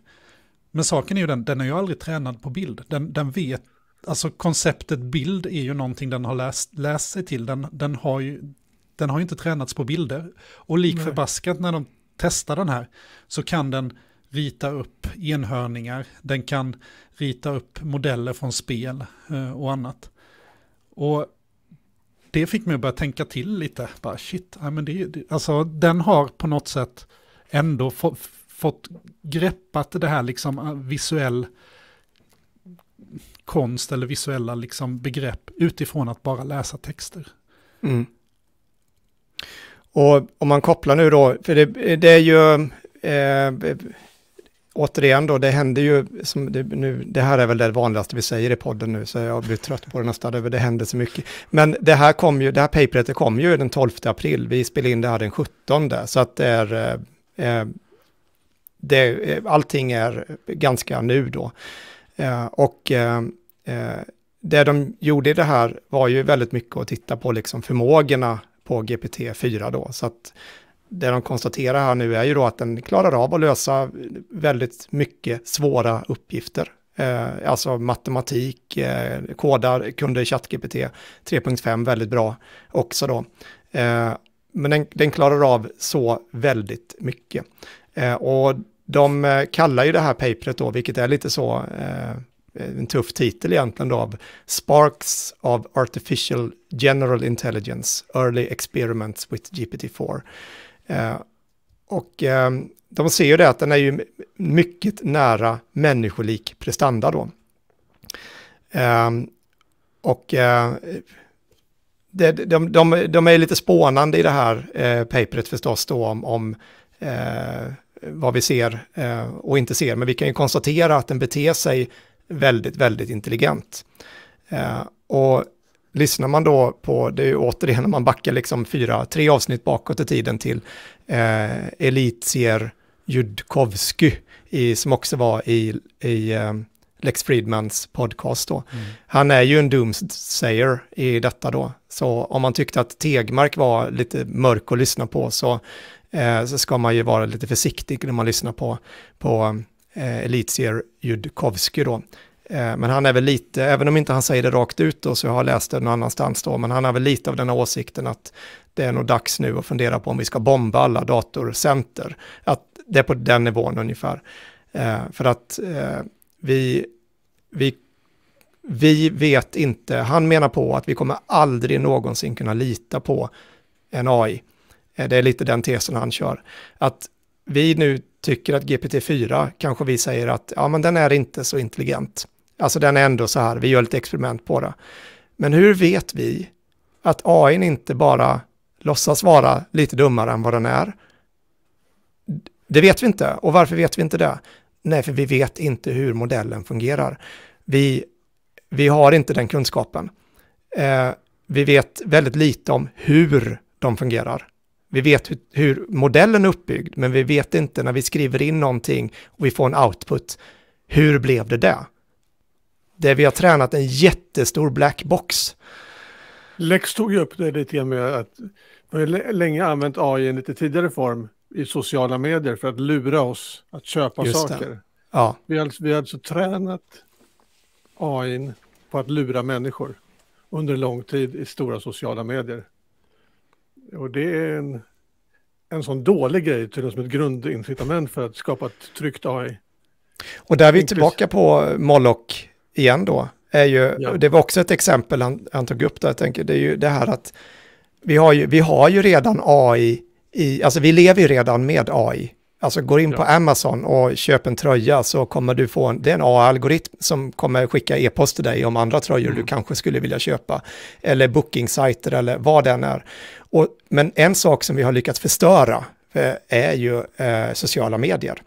Men saken är ju den, den är ju aldrig tränad på bild. Den, den vet, alltså konceptet bild är ju någonting den har läst, läst sig till. Den, den har ju den har inte tränats på bilder. Och lik förbaskat när de testar den här så kan den rita upp enhörningar, den kan rita upp modeller från spel eh, och annat. Och det fick mig att börja tänka till lite. Bara shit, nej, men det, det, alltså, den har på något sätt ändå få, fått greppat det här liksom eh, visuell konst eller visuella liksom begrepp utifrån att bara läsa texter. Mm. Och om man kopplar nu då, för det, det är ju eh, återigen då, det händer ju, som det, nu, det här är väl det vanligaste vi säger i podden nu, så jag blir trött på det nästan, det händer så mycket. Men det här kom ju, det här paperet kom ju den 12 april, vi spelade in det här den 17, så att det är, eh, eh det, eh, allting är ganska nu då. Eh, och eh, eh, det de gjorde i det här var ju väldigt mycket att titta på liksom förmågorna på GPT-4 då, så att det de konstaterar här nu är ju då att den klarar av att lösa väldigt mycket svåra uppgifter. Eh, alltså matematik, eh, kodar, kunde ChatGPT 3.5 väldigt bra också då. Eh, men den, den, klarar av så väldigt mycket. Eh, och de eh, kallar ju det här papret då, vilket är lite så, eh, en tuff titel egentligen då, av Sparks of Artificial General Intelligence, Early Experiments with GPT-4. Eh, och eh, de ser ju det att den är ju mycket nära människolik prestanda då. Ehm, och eh, de, de, de, de är lite spånande i det här papret förstås då om, om vad vi ser och inte ser. Men vi kan ju konstatera att den beter sig väldigt, väldigt intelligent. och lyssnar man då på, det är ju återigen när man backar liksom fyra, tre avsnitt bakåt i tiden till eh, Elitser Judkowsky, i, som också var i, i eh, Lex Friedmans podcast då. Mm. Han är ju en doomsayer i detta då. Så om man tyckte att Tegmark var lite mörk att lyssna på så, eh, så ska man ju vara lite försiktig när man lyssnar på, på eh, Elitser Judkowsky då. Eh, men han är väl lite, även om inte han säger det rakt ut då, så jag har läst det någon annanstans då, men han har väl lite av den här åsikten att det är nog dags nu att fundera på om vi ska bomba alla datorcenter. Att det är på den nivån ungefär. Eh, för att eh, vi, vi vi vet inte, han menar på att vi kommer aldrig någonsin kunna lita på en AI. Det är lite den tesen han kör. Att vi nu tycker att GPT-4 kanske vi säger att ja, men den är inte så intelligent. Alltså den är ändå så här, vi gör lite experiment på det. Men hur vet vi att AI inte bara låtsas vara lite dummare än vad den är? Det vet vi inte. Och varför vet vi inte det? Nej, för vi vet inte hur modellen fungerar. Vi, vi har inte den kunskapen. Eh, vi vet väldigt lite om hur de fungerar. Vi vet hur, hur, modellen är uppbyggd, men vi vet inte när vi skriver in någonting och vi får en output, hur blev det där? Det vi har tränat en jättestor black box. Lex tog ju upp det lite grann med att vi har länge använt AI i en lite tidigare form i sociala medier för att lura oss att köpa Just saker. Ja. Vi, har alltså, vi har alltså tränat AI på att lura människor under lång tid i stora sociala medier. Och det är en, en sån dålig grej tydligen som ett grundincitament för att skapa ett tryggt AI. Och där är vi tillbaka på Moloch igen då. Är ju, ja. Det var också ett exempel han, han tog upp där, jag tänker, det är ju det här att vi har ju, vi har ju redan AI, i, alltså vi lever ju redan med AI. Alltså går in ja. på Amazon och köper en tröja så kommer du få en, det är en AI-algoritm som kommer skicka e-post till dig om andra tröjor mm. du kanske skulle vilja köpa. Eller booking-sajter eller vad den är. Och, men en sak som vi har lyckats förstöra eh, är ju eh, sociala medier.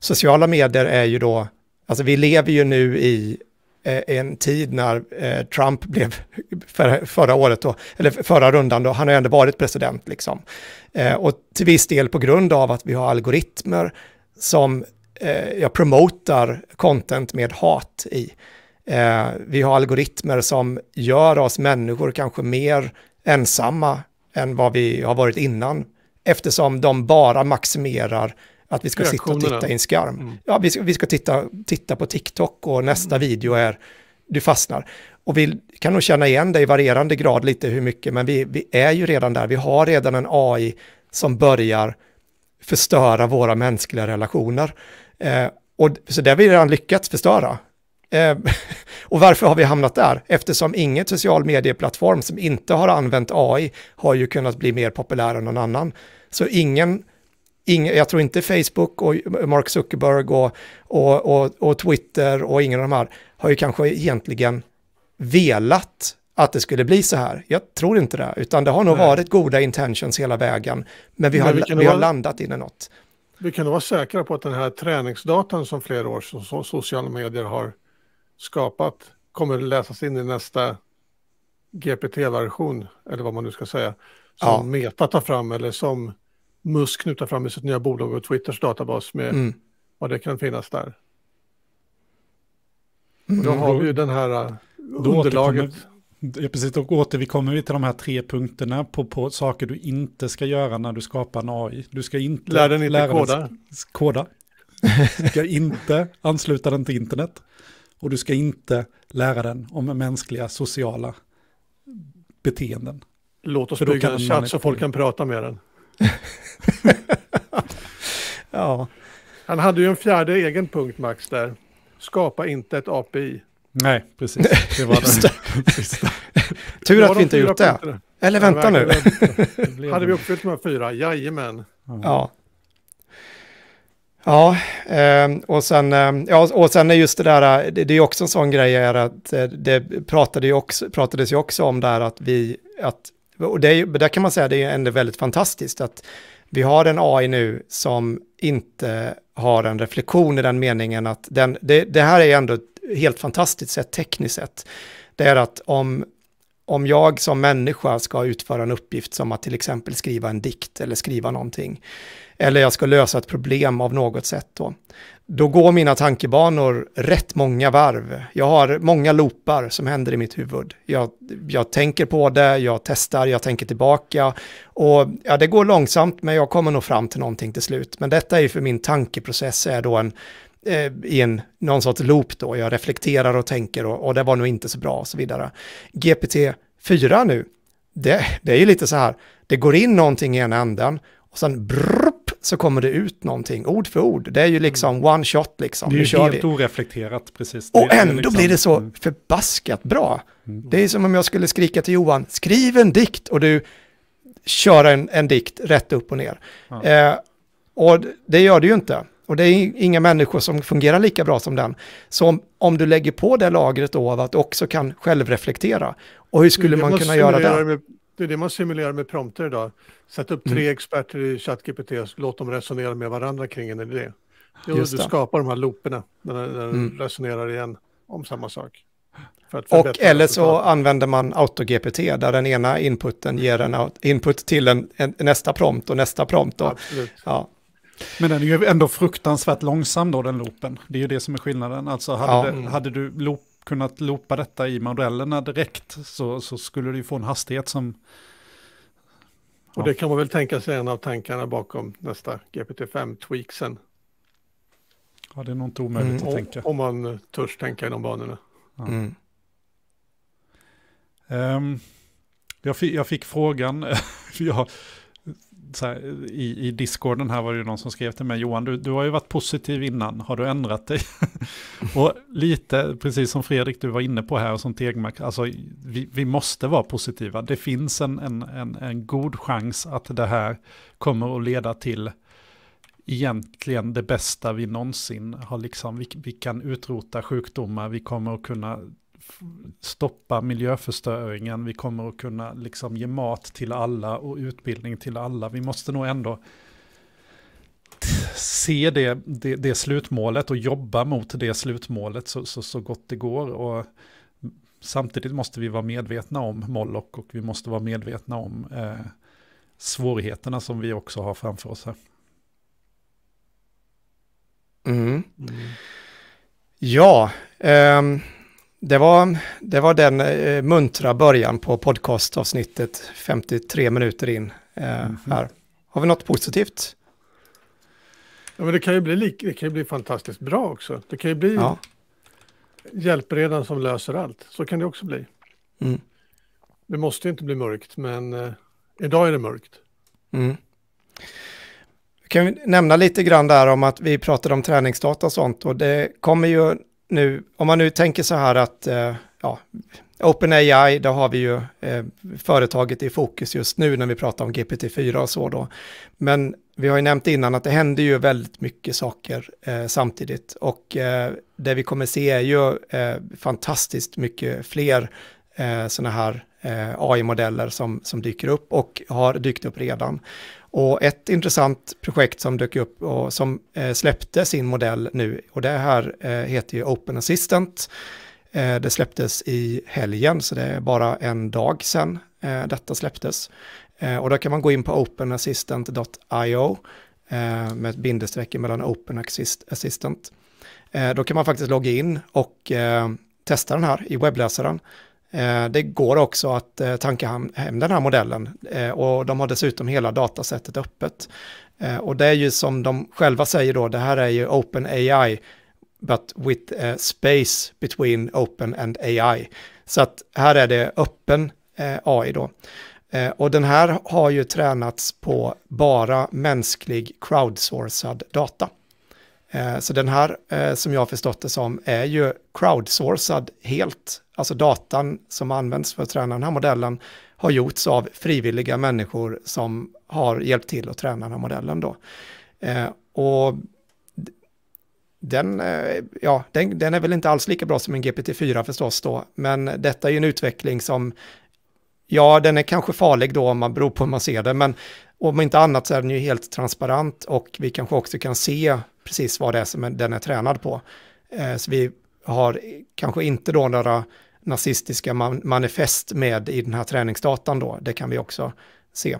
Sociala medier är ju då, alltså vi lever ju nu i eh, en tid när eh, Trump blev *laughs* för, förra året, då, eller förra rundan, då, han har ändå varit president. Liksom. Eh, och till viss del på grund av att vi har algoritmer som jag promotar content med hat i. vi har algoritmer som gör oss människor kanske mer ensamma än vad vi har varit innan. Eftersom de bara maximerar att vi ska sitta och titta i en skärm. Mm. Ja, vi ska, vi ska titta, titta på TikTok och nästa mm. video är du fastnar. Och vi kan nog känna igen det i varierande grad lite hur mycket, men vi, vi är ju redan där. Vi har redan en AI som börjar förstöra våra mänskliga relationer. Eh, och, så det har vi redan lyckats förstöra. Eh, *laughs* och varför har vi hamnat där? Eftersom inget social medieplattform som inte har använt AI har ju kunnat bli mer populär än någon annan. Så ingen, ingen jag tror inte Facebook och Mark Zuckerberg och, och, och, och Twitter och ingen av de här har ju kanske egentligen velat att det skulle bli så här. Jag tror inte det, utan det har nog Nej. varit goda intentions hela vägen. Men vi har, men vi vi har vara, landat in i något. Vi kan nog vara säkra på att den här träningsdatan som flera års sociala medier har skapat kommer läsas in i nästa GPT-version, eller vad man nu ska säga, som ja. Meta tar fram eller som Musk nu tar fram i sitt nya bolag och Twitters databas med mm. vad det kan finnas där. Mm. Då har vi ju den här eh, då underlaget. Ja, precis, och åter vi kommer vi till de här tre punkterna på, på, saker du inte ska göra när du skapar en AI. Du ska inte Lär den inte lära koda. Den, koda. Du ska inte ansluta den till internet och du ska inte lära den om mänskliga sociala beteenden. Låt oss bygga en chatt så folk kan prata med den. *laughs* ja. Han hade ju en fjärde egen punkt, Max, där. Skapa inte ett API. Nej, precis. Det var *laughs* den *laughs* Tur att vi inte gjort det. Eller vänta nu. hade vi uppfyllt de här fyra? Jajamän. ja. Ja, ehm, och sen, ehm, ja, och sen är just det där, det, är också en sån grej är att eh, det pratade ju också, pratades ju också om där att vi, att, och det, där kan man säga det är ändå väldigt fantastiskt att vi har en AI nu som inte har en reflektion i den meningen att den, det, det här är ändå helt fantastiskt sett tekniskt sett. Det är att om, om jag som människa ska utföra en uppgift som att till exempel skriva en dikt eller skriva någonting, eller jag ska lösa ett problem av något sätt då. Då går mina tankebanor rätt många varv. Jag har många loopar som händer i mitt huvud. Jag, jag tänker på det, jag testar, jag tänker tillbaka och ja, det går långsamt men jag kommer nog fram till någonting till slut. Men detta är ju för min tankeprocess är då en eh, i en, någon sorts loop då, jag reflekterar och tänker och, och det var nog inte så bra och så vidare. GPT-4 nu, det, det är ju lite så här, det går in någonting i ena änden och sen brrp, så kommer det ut någonting ord för ord. Det är ju liksom mm. one shot liksom. Det är ju helt vi. oreflekterat precis. Och liksom- ändå liksom... blir det så mm. förbaskat bra. Mm. Det är som om jag skulle skrika till Johan, skriv en dikt och du kör en, en dikt rätt upp och ner. Ja. Eh, och det gör du ju inte. Och det är inga människor som fungerar lika bra som den. Så om, om du lägger på det lagret då av att också kan självreflektera, och hur skulle man kunna göra det? Det är det man simulerar med prompter idag. Sätt upp tre mm. experter i ChatGPT och låt dem resonera med varandra kring en idé. Jo, du skapar de här looperna när, den mm. resonerar igen om samma sak. och eller så använder man AutoGPT där den ena inputen ger en input till en, en nästa prompt och nästa prompt. Och, ja. Men den är ju ändå fruktansvärt långsam då, den loopen. Det är ju det som är skillnaden. Alltså hade, ja. det, hade du loop kunnat loopa detta i modellerna direkt så, så skulle du få en hastighet som... Och det kan man väl tänka sig en av tankarna bakom nästa GPT-5-tweaksen. Ja, det är nog inte omöjligt mm. att tänka. Om man törs tänka i de banorna. Ja. Mm. Um, jag, fick, jag, fick, frågan, *laughs* jag, här, i, i discorden här var det ju någon som skrev till mig, Johan, du, du har ju varit positiv innan, har du ändrat dig? *laughs* och lite, precis som Fredrik du var inne på här och som Tegmark, alltså vi, vi måste vara positiva. Det finns en, en, en, en god chans att det här kommer att leda till egentligen det bästa vi någonsin har liksom, vi, vi, kan utrota sjukdomar, vi kommer att kunna stoppa miljöförstöringen, vi kommer att kunna liksom ge mat till alla och utbildning till alla. Vi måste nog ändå se det, det, det slutmålet och jobba mot det slutmålet så, så, så gott det går. Och samtidigt måste vi vara medvetna om Moloch och vi måste vara medvetna om eh, svårigheterna som vi också har framför oss här. Mm. Mm. Ja, um det var, det var den eh, muntra början på podcastavsnittet, 53 minuter in eh, mm. här. Har vi något positivt? Ja, men det, kan ju bli lik, det kan ju bli fantastiskt bra också. Det kan ju bli ja. hjälpredan som löser allt. Så kan det också bli. Mm. Det måste inte bli mörkt, men eh, idag är det mörkt. Mm. Kan vi nämna lite grann där om att vi pratade om träningsdata och sånt och det kommer ju nu, om man nu tänker så här att eh, ja, OpenAI, där har vi ju eh, företaget i fokus just nu när vi pratar om GPT-4 och så då. Men vi har ju nämnt innan att det händer ju väldigt mycket saker eh, samtidigt och eh, det vi kommer se är ju eh, fantastiskt mycket fler eh, sådana här eh, AI-modeller som, som dyker upp och har dykt upp redan. Och ett intressant projekt som dök upp och som eh, släppte sin modell nu, och det här eh, heter ju Open Assistant. Eh, det släpptes i helgen, så det är bara en dag sedan detta släpptes. Och då kan man gå in på openassistant.io med ett bindestreck mellan Open Assistant. Då kan man faktiskt logga in och testa den här i webbläsaren. Eh, det går också att eh, tanka hem den här modellen eh, och de har dessutom hela datasättet öppet. Och det är ju som de själva säger då, det här är ju Open AI, but with space between Open and AI. Så att här är det öppen AI då. Och den här har ju tränats på bara mänsklig crowdsourcad data. Eh, så den här, eh, som jag har förstått det som, är ju crowdsourcad helt. Alltså datan som används för att träna den här modellen har gjorts av frivilliga människor som har hjälpt till att träna den här modellen då. Eh, och den, ja, den, den är väl inte alls lika bra som en GPT-4 förstås då, men detta är ju en utveckling som, ja, den är kanske farlig då om man beror på hur man ser det, men om inte annat så är den ju helt transparent och vi kanske också kan se precis vad det är som den är tränad på. Eh, så vi har kanske inte då några nazistiska manifest med i den här träningsdatan då, det kan vi också se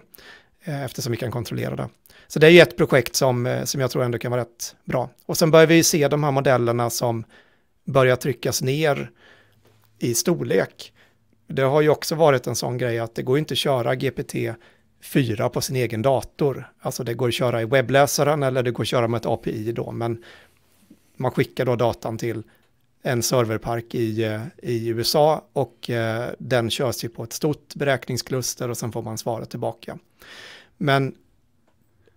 eh, eftersom vi kan kontrollera det. Så det är ju ett projekt som, eh, som jag tror ändå kan vara rätt bra. Och sen börjar vi se de här modellerna som börjar tryckas ner i storlek. Det har ju också varit en sån grej att det går inte att köra GPT fyra på sin egen dator. Alltså det går att köra i webbläsaren eller det går att köra med ett API då, men man skickar då datan till en serverpark i, eh, i USA och eh, den körs ju på ett stort beräkningskluster och sen får man svara tillbaka. Men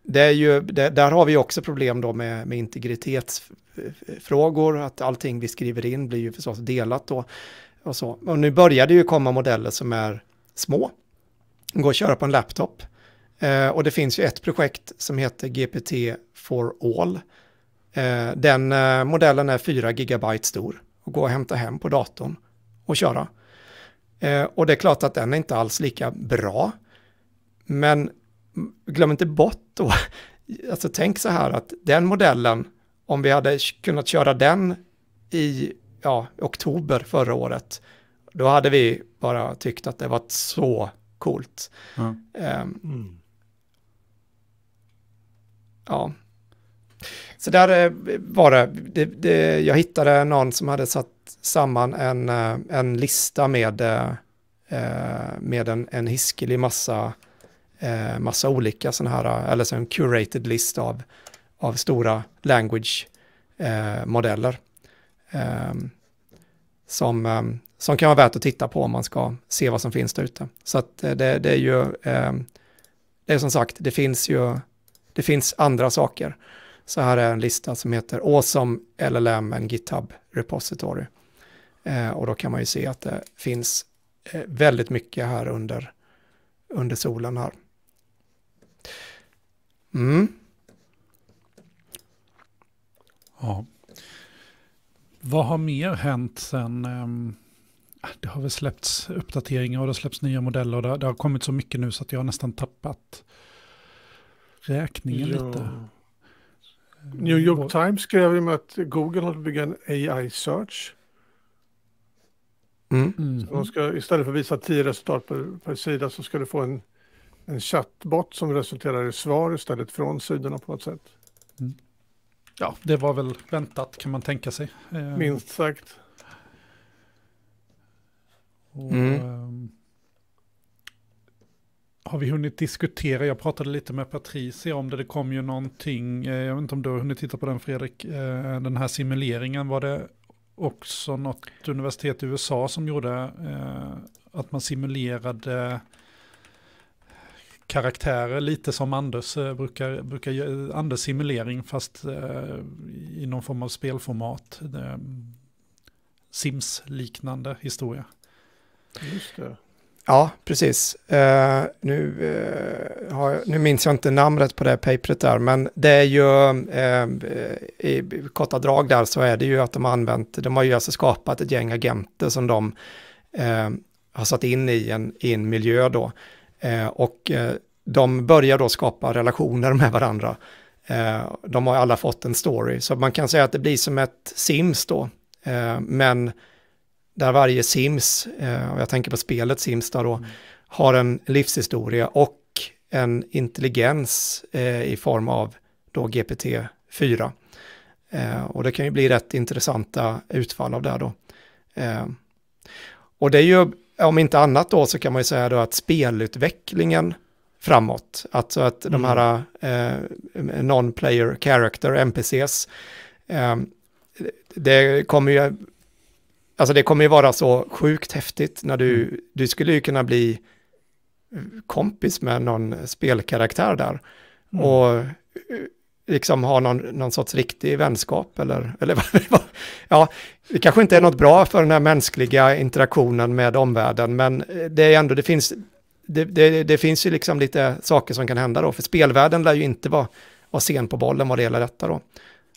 det är ju, det, där har vi också problem då med, med integritetsfrågor, att allting vi skriver in blir ju förstås delat då. Och, så. och nu börjar det ju komma modeller som är små, gå och köra på en laptop. Eh, och det finns ju ett projekt som heter GPT for all. Eh, den eh, modellen är 4 GB stor och går att hämta hem på datorn och köra. Eh, och det är klart att den är inte alls lika bra. Men glöm inte bort då, *laughs* alltså tänk så här att den modellen, om vi hade kunnat köra den i ja, oktober förra året, då hade vi bara tyckt att det var så coolt. Ehm, mm. Um, ja. Så där eh, var det. Det, det. Jag hittade någon som hade satt samman en, eh, en lista med, eh, med en, en hiskelig massa, massa olika sådana här, eller så en curated list av, av stora language-modeller. Ehm, som ehm, som kan vara värt att titta på om man ska se vad som finns där ute. Så att eh, det, det är ju, ehm, det är som sagt, det finns ju, det finns andra saker. Så här är en lista som heter Awesome LLM and GitHub Repository. Eh, och då kan man ju se att det finns eh, väldigt mycket här under, under solen här. Mm. Ja. Vad har mer hänt sen ehm, Ah, det har väl släppts uppdateringar och det har släppts nya modeller. Och det, det har kommit så mycket nu så att jag har nästan tappat räkningen ja. lite. New eh, York Times skrev ju med att Google håller på att bygga en AI-search. Mm. Mm. istället för att visa tio resultat per, per sida så ska du få en, en chattbot som resulterar i svar istället från sidorna på något sätt. Mm. Ja, det var väl väntat kan man tänka sig. Eh, Minst sagt. Och, mm. Ehm, har vi hunnit diskutera, jag pratade lite med Patricia om det, det kom ju någonting, eh, jag vet inte om du har hunnit titta på den Fredrik, eh, den här simuleringen var det också något universitet i USA som gjorde eh, att man simulerade karaktärer lite som Anders brukar, brukar Anders simulering fast i någon form av spelformat. Mm, Sims-liknande historia. Just det. Ja, precis. Uh, nu, uh, jag, nu minns jag inte namnet på det här papret där, men det är ju uh, i korta drag där så är det ju att de har använt, de har ju alltså skapat ett gäng agenter som de har satt in i en, i en miljö då. och de börjar då skapa relationer med varandra. de har alla fått en story, så man kan säga att det blir som ett Sims då, men där varje Sims, eh, jag tänker på spelet Sims där då, mm. har en livshistoria och en intelligens eh, i form av då GPT-4. Eh, och det kan ju bli rätt intressanta utfall av det då. Eh, och det är ju, om inte annat då, så kan man ju säga då att spelutvecklingen framåt, alltså att mm. de här eh, non-player character, NPCs, eh, det kommer ju Alltså det kommer ju vara så sjukt häftigt när du, mm. du skulle ju kunna bli kompis med någon spelkaraktär där. Mm. Och eh, liksom ha någon, någon sorts riktig vänskap eller, eller *laughs* vad det var? ja, det kanske inte är något bra för den här mänskliga interaktionen med omvärlden, men eh, det är ändå, det finns, det, det, det finns ju liksom lite saker som kan hända då, för spelvärlden lär ju inte vara, vara sen på bollen vad det gäller detta då.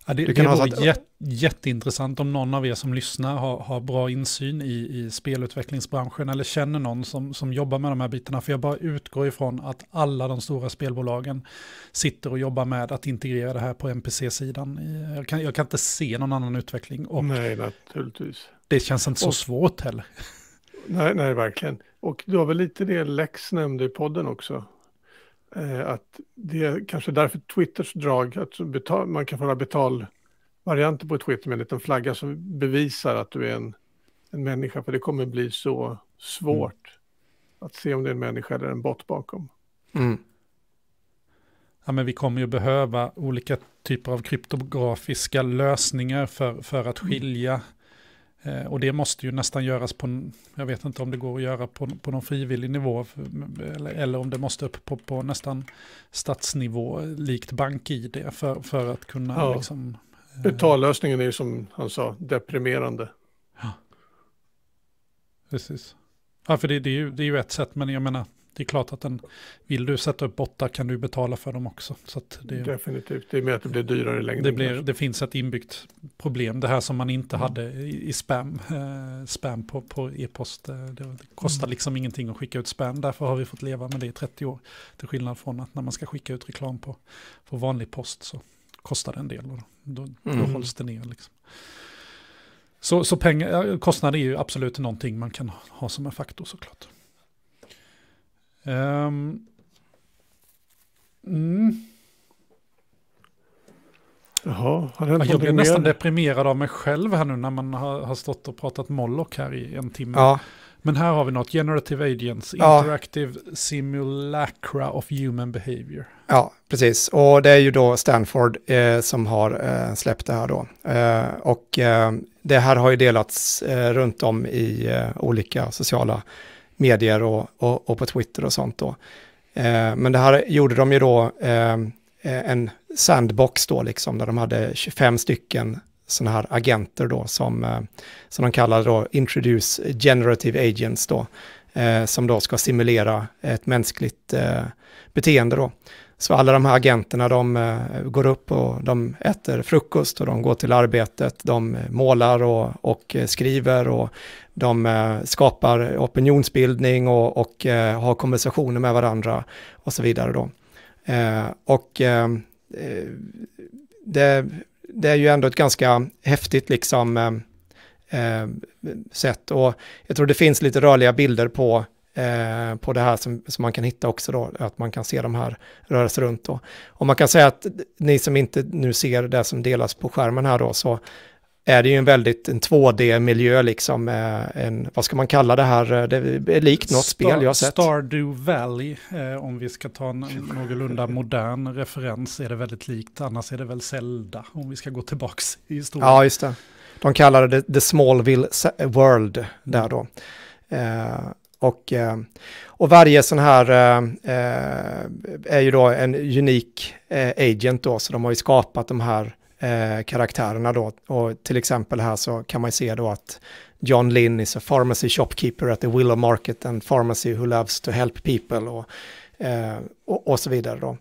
Ja, det, det kan vore att... jätteintressant om någon av er som lyssnar har, har bra insyn i, i, spelutvecklingsbranschen eller känner någon som, som jobbar med de här bitarna. För jag bara utgår ifrån att alla de stora spelbolagen sitter och jobbar med att integrera det här på NPC-sidan. Jag kan, jag kan inte se någon annan utveckling. Och nej, naturligtvis. Det känns inte så och, svårt heller. Nej, nej, verkligen. Och du har väl lite det Lex nämnde i podden också. Eh, att det är kanske därför Twitters drag, att betal, man kan få betalvarianter på Twitter med en liten flagga som bevisar att du är en, en människa, för det kommer bli så svårt mm. att se om det är en människa eller en bot bakom. Mm. Ja, men vi kommer ju behöva olika typer av kryptografiska lösningar för, för att mm. skilja Eh, och det måste ju nästan göras på, jag vet inte om det går att göra på, på någon frivillig nivå eller, eller om det måste upp på, på nästan statsnivå likt bank-id för, för att kunna ja. liksom... Betallösningen eh, är ju som han sa, deprimerande. Ja, precis. Ja, för det, det, är ju, det är ju ett sätt, men jag menar, det är klart att den, vill du sätta upp åtta kan du betala för dem också. Så det, Definitivt, det är med att det blir dyrare längre. Det, blir, det finns ett inbyggt problem, det här som man inte mm. hade i, i spam, eh, spam på, på e-post. Det, eh, det, kostar mm. liksom ingenting att skicka ut spam, därför har vi fått leva med det i 30 år. Till skillnad från att när man ska skicka ut reklam på, på vanlig post så kostar det en del och då, då, mm. då hålls det ner. Liksom. Så, så pengar, eh, kostnader är ju absolut någonting man kan ha som en faktor såklart. Um, mm. Jaha, har det Jag blir mer? nästan deprimerad av mig själv här nu när man har, har stått och pratat Moloch här i en timme. Ja. Men här har vi något, Generative Agents, Interactive Simulacra of Human Behavior. Ja, precis. Och det är ju då Stanford eh, som har eh, släppt det här då. Eh, och eh, det här har ju delats eh, runt om i eh, olika sociala medier och, och, och på Twitter och sånt då. Eh, men det här gjorde de ju då eh, en sandbox då liksom, där de hade 25 stycken sådana här agenter då som, eh, som de kallade då introduce generative agents då, eh, som då ska simulera ett mänskligt eh, beteende då. Så alla de här agenterna, de eh, går upp och de äter frukost och de går till arbetet, de eh, målar och, och eh, skriver och de skapar opinionsbildning och, och har konversationer med varandra och så vidare då. Och det, det är ju ändå ett ganska häftigt liksom sätt och jag tror det finns lite rörliga bilder på Eh, på det här som, som, man kan hitta också då, att man kan se de här röra sig runt då. Och man kan säga att ni som inte nu ser det som delas på skärmen här då, så är det ju en väldigt en 2D-miljö liksom. Eh, en, vad ska man kalla det här? Eh, det är likt något Star, spel jag har sett. Stardew Valley, eh, om vi ska ta en någorlunda modern referens, är det väldigt likt. Annars är det väl Zelda, om vi ska gå tillbaks i historien. Ja, just det. De kallar det The Smallville World där mm. då. Eh, och, eh, och varje sån här eh, eh, är ju då en unik agent då, så de har ju skapat de här karaktärerna då. Och till exempel här så kan man se då att John Lynn is a pharmacy shopkeeper at the Willow Market and pharmacy who loves to help people och, och, och så vidare då.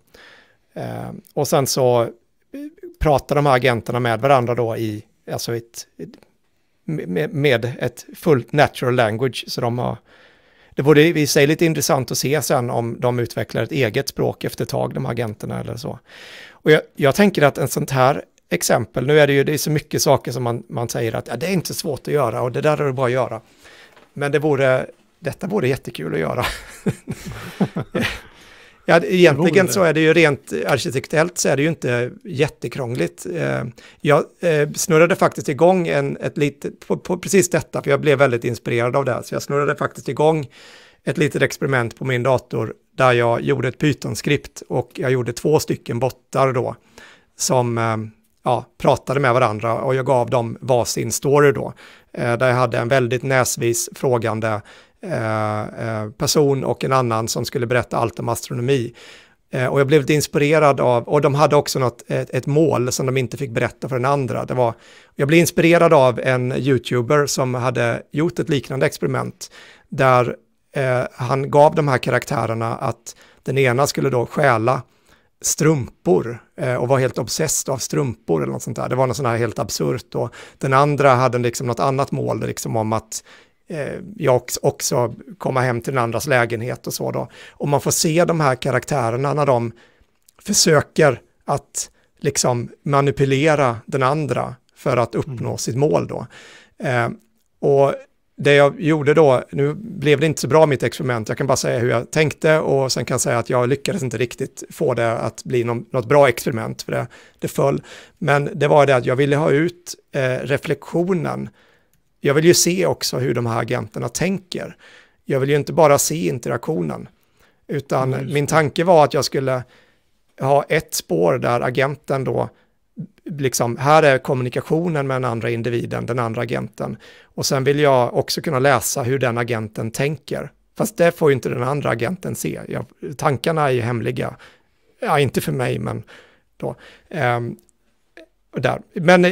och sen så pratar de här agenterna med varandra då i, alltså ett, med, med ett fullt natural language, så de har det vore i sig lite intressant att se sen om de utvecklar ett eget språk efter ett tag, de agenterna eller så. Och jag, jag tänker att en sånt här exempel, nu är det ju det är så mycket saker som man, man säger att ja, det är inte svårt att göra och det där är det bara att göra. Men det vore, detta vore jättekul att göra. *laughs* Ja, egentligen så är det ju rent arkitektellt så är det ju inte jättekrångligt. Eh, jag eh, snurrade faktiskt igång en, ett litet, på, på precis detta, för jag blev väldigt inspirerad av det här, så jag snurrade faktiskt igång ett litet experiment på min dator där jag gjorde ett Python-skript och jag gjorde två stycken bottar då som eh, ja, pratade med varandra och jag gav dem varsin story då. Där jag hade en väldigt näsvis frågande Eh, eh, person och en annan som skulle berätta allt om astronomi. Eh, och jag blev lite inspirerad av, och de hade också något, ett, ett, mål som de inte fick berätta för den andra. Det var, jag blev inspirerad av en YouTuber som hade gjort ett liknande experiment där eh, han gav de här karaktärerna att den ena skulle då stjäla strumpor eh, och var helt obsessed av strumpor eller något sånt där. Det var något sånt här helt absurt och den andra hade liksom något annat mål liksom om att Eh, jag också komma hem till den andras lägenhet och så då. Och man får se de här karaktärerna när de försöker att liksom manipulera den andra för att uppnå mm. sitt mål då. Eh, och det jag gjorde då, nu blev det inte så bra mitt experiment, jag kan bara säga hur jag tänkte och sen kan jag säga att jag lyckades inte riktigt få det att bli någon, något bra experiment, för det, det föll. Men det var det att jag ville ha ut eh, reflektionen jag vill ju se också hur de här agenterna tänker. Jag vill ju inte bara se interaktionen, utan mm. min tanke var att jag skulle ha ett spår där agenten då, liksom, här är kommunikationen med den andra individen, den andra agenten. Och sen vill jag också kunna läsa hur den agenten tänker. Fast det får ju inte den andra agenten se. Jag, tankarna är ju hemliga. Ja, inte för mig, men då. Um, där. Men eh,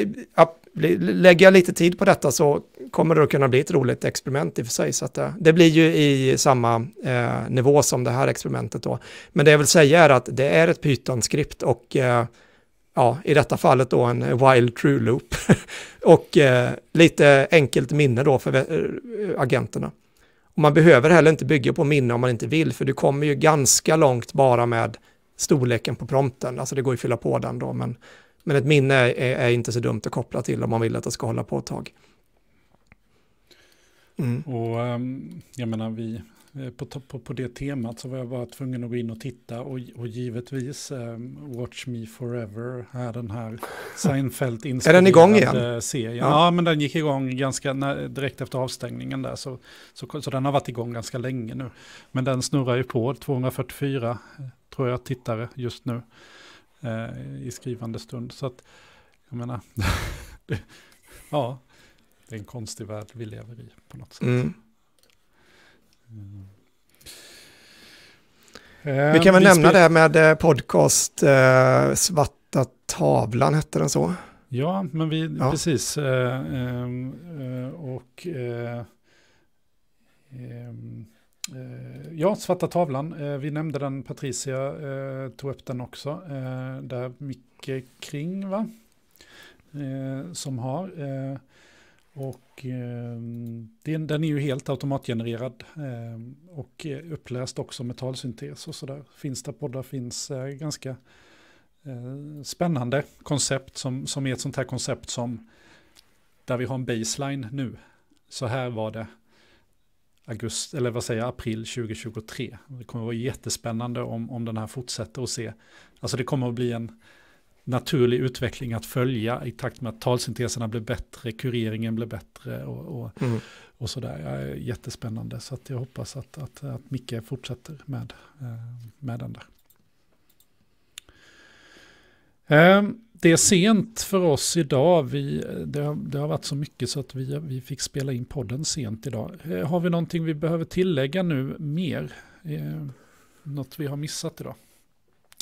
lägger jag lite tid på detta så kommer det att kunna bli ett roligt experiment i och för sig. Så det, eh, det, blir ju i samma eh, nivå som det här experimentet då. Men det jag vill säga är att det är ett Python-skript och eh, ja, i detta fallet då en Wild true loop *laughs* och eh, lite enkelt minne då för eh, agenterna. Och man behöver heller inte bygga på minne om man inte vill, för du kommer ju ganska långt bara med storleken på prompten. Alltså det går ju att fylla på den då, men men ett minne är, är, inte så dumt att koppla till om man vill att det ska hålla på ett tag. Mm. Och ehm, jag menar, vi, eh, på, på, på, det temat så var jag bara tvungen att gå in och titta och, och givetvis um, Watch Me Forever är den här Seinfeld inspirerade serien. Är den igång igen? Eh, serien. Ja. ja. men den gick igång ganska när, direkt efter avstängningen där så, så, så den har varit igång ganska länge nu. Men den snurrar ju på 244 eh, tror jag tittare just nu eh, i skrivande stund. Så att, jag menar, *laughs* det, ja, det är en konstig värld vi lever i på något sätt. Mm. Mm. Vi kan väl vi nämna det med eh, podcast, eh, Svarta tavlan hette den så? Ja, men vi, ja. precis. Eh, eh, eh och Eh, ja, Svarta tavlan, eh, vi nämnde den, Patricia eh, tog upp den också. Där Micke Kring, va? Som har. Och den, den är ju helt automatgenererad och uppläst också med talsyntes och sådär. Finns där poddar finns ganska spännande koncept som, som är ett sånt här koncept som där vi har en baseline nu. Så här var det augusti, eller vad säger jag, april 2023. Det kommer att vara jättespännande om, om den här fortsätter och se. Alltså det kommer att bli en naturlig utveckling att följa i takt med att talsynteserna blir bättre, kureringen blir bättre och, och, mm. och sådär. Ja, jättespännande, så att jag hoppas att, att, att Micke fortsätter med, eh, med den där. Ehm, det är sent för oss idag. Vi, det, har, det har varit så mycket så att vi, vi fick spela in podden sent idag. Eh, har vi någonting vi behöver tillägga nu mer? Ehm, något vi har missat idag?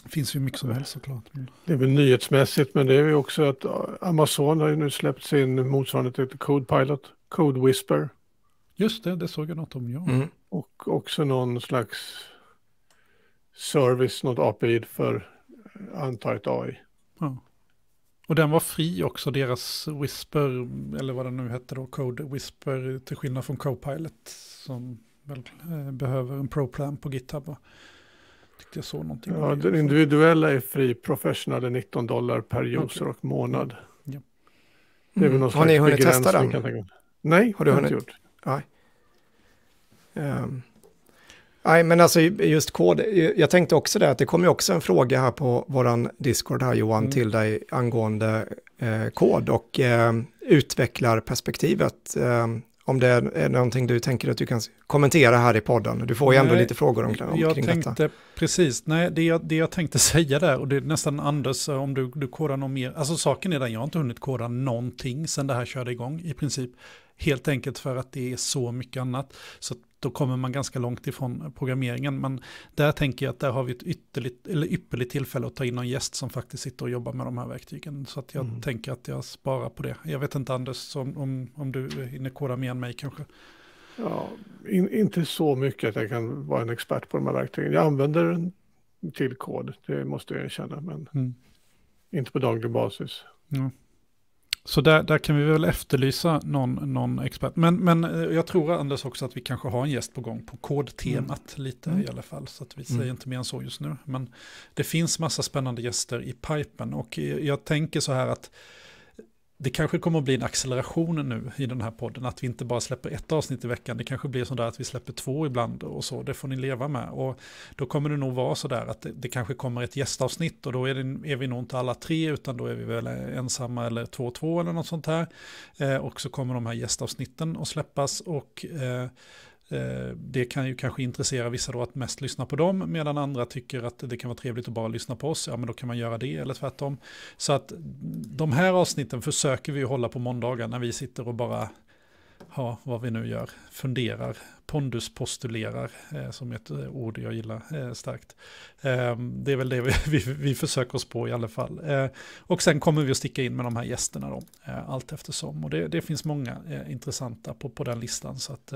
Det finns ju mycket som helst såklart. Mm. Det är väl nyhetsmässigt, men det är ju också att Amazon har ju nu släppt sin motsvarighet till Code Pilot, Code Whisper. Just det, det såg jag något om, ja. Mm. Och också någon slags service, något API för eh, antalet AI. Ja. Och den var fri också, deras Whisper, eller vad den nu hette då, Code Whisper, till skillnad från Copilot som väl eh, behöver en ProPlan på GitHub. Va? Tyckte jag såg någonting. Ja, den individuella är fri, professional är 19 dollar per user okay. och månad. Ja. Det är väl mm. Har ni hunnit testa den? Nej, har du hunnit gjort. Nej. Um, Nej, men alltså just kod, jag tänkte också det, att det kom ju också en fråga här på våran Discord här Johan mm. till dig angående eh, kod och eh, utvecklarperspektivet. Eh, om det är någonting du tänker att du kan kommentera här i podden. Du får ju ändå nej, lite frågor om, om jag tänkte, detta. Precis, nej, det jag, det jag tänkte *laughs* säga där, och det är nästan Anders, om du, du kodar någon mer, alltså saken är den, jag har inte hunnit koda någonting sedan det här körde igång i princip. Helt enkelt för att det är så mycket annat. Så då kommer man ganska långt ifrån programmeringen. Men där tänker jag att där har vi ett ytterligt, eller ypperligt tillfälle att ta in någon gäst som faktiskt sitter och jobbar med de här verktygen. Så att jag mm. tänker att jag sparar på det. Jag vet inte Anders, om, om, om du hinner koda mer än mig kanske. Ja, in, inte så mycket att jag kan vara en expert på de här verktygen. Jag använder en till kod, det måste jag erkänna, men mm. inte på daglig basis. Mm. Så där, där kan vi väl efterlysa någon, någon expert. Men, men eh, jag tror Anders också att vi kanske har en gäst på gång på kodtemat mm. lite mm. i alla fall. Så att vi mm. säger inte mer än så just nu. Men det finns massa spännande gäster i pipen. Och eh, jag tänker så här att det kanske kommer att bli en acceleration nu i den här podden, att vi inte bara släpper ett avsnitt i veckan, det kanske blir sådär att vi släpper två ibland och så, det får ni leva med. Och då kommer det nog vara sådär att det, det kanske kommer ett gästavsnitt och då är, det, är, vi nog inte alla tre, utan då är vi väl ensamma eller två och två eller något sånt här. Eh, och så kommer de här gästavsnitten att släppas och eh, Eh, det kan ju kanske intressera vissa då att mest lyssna på dem, medan andra tycker att det kan vara trevligt att bara lyssna på oss. Ja, men då kan man göra det eller tvärtom. Så att de här avsnitten försöker vi hålla på måndagar när vi sitter och bara har vad vi nu gör, funderar, pondus postulerar, eh, som ett eh, ord jag gillar starkt. det är väl det vi, *laughs* vi, vi, försöker oss på i alla fall. och sen kommer vi att sticka in med de här gästerna då, allt eftersom. Och det, det finns många intressanta på, på den listan. Så att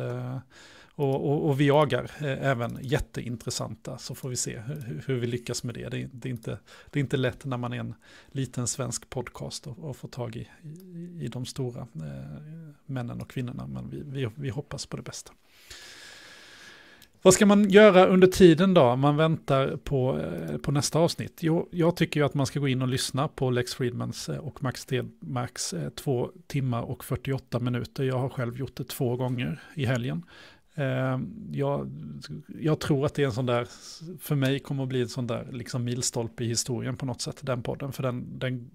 och, och, och vi jagar eh, även jätteintressanta, så får vi se hur, hur vi lyckas med det. Det är, det är, inte, det är inte lätt när man är en liten svensk podcast och, och får tag i, i, i de stora eh, männen och kvinnorna, men vi, vi, vi hoppas på det bästa. Vad ska man göra under tiden då? Man väntar på, eh, på nästa avsnitt. Jo, jag tycker ju att man ska gå in och lyssna på Lex Friedmans eh, och Max Stenmarks två timmar och 48 minuter. Jag har själv gjort det två gånger i helgen. Ehm, jag, jag, tror att det är en sån där, för mig kommer att bli en sån där liksom milstolpe i historien på något sätt, den podden. För den, den,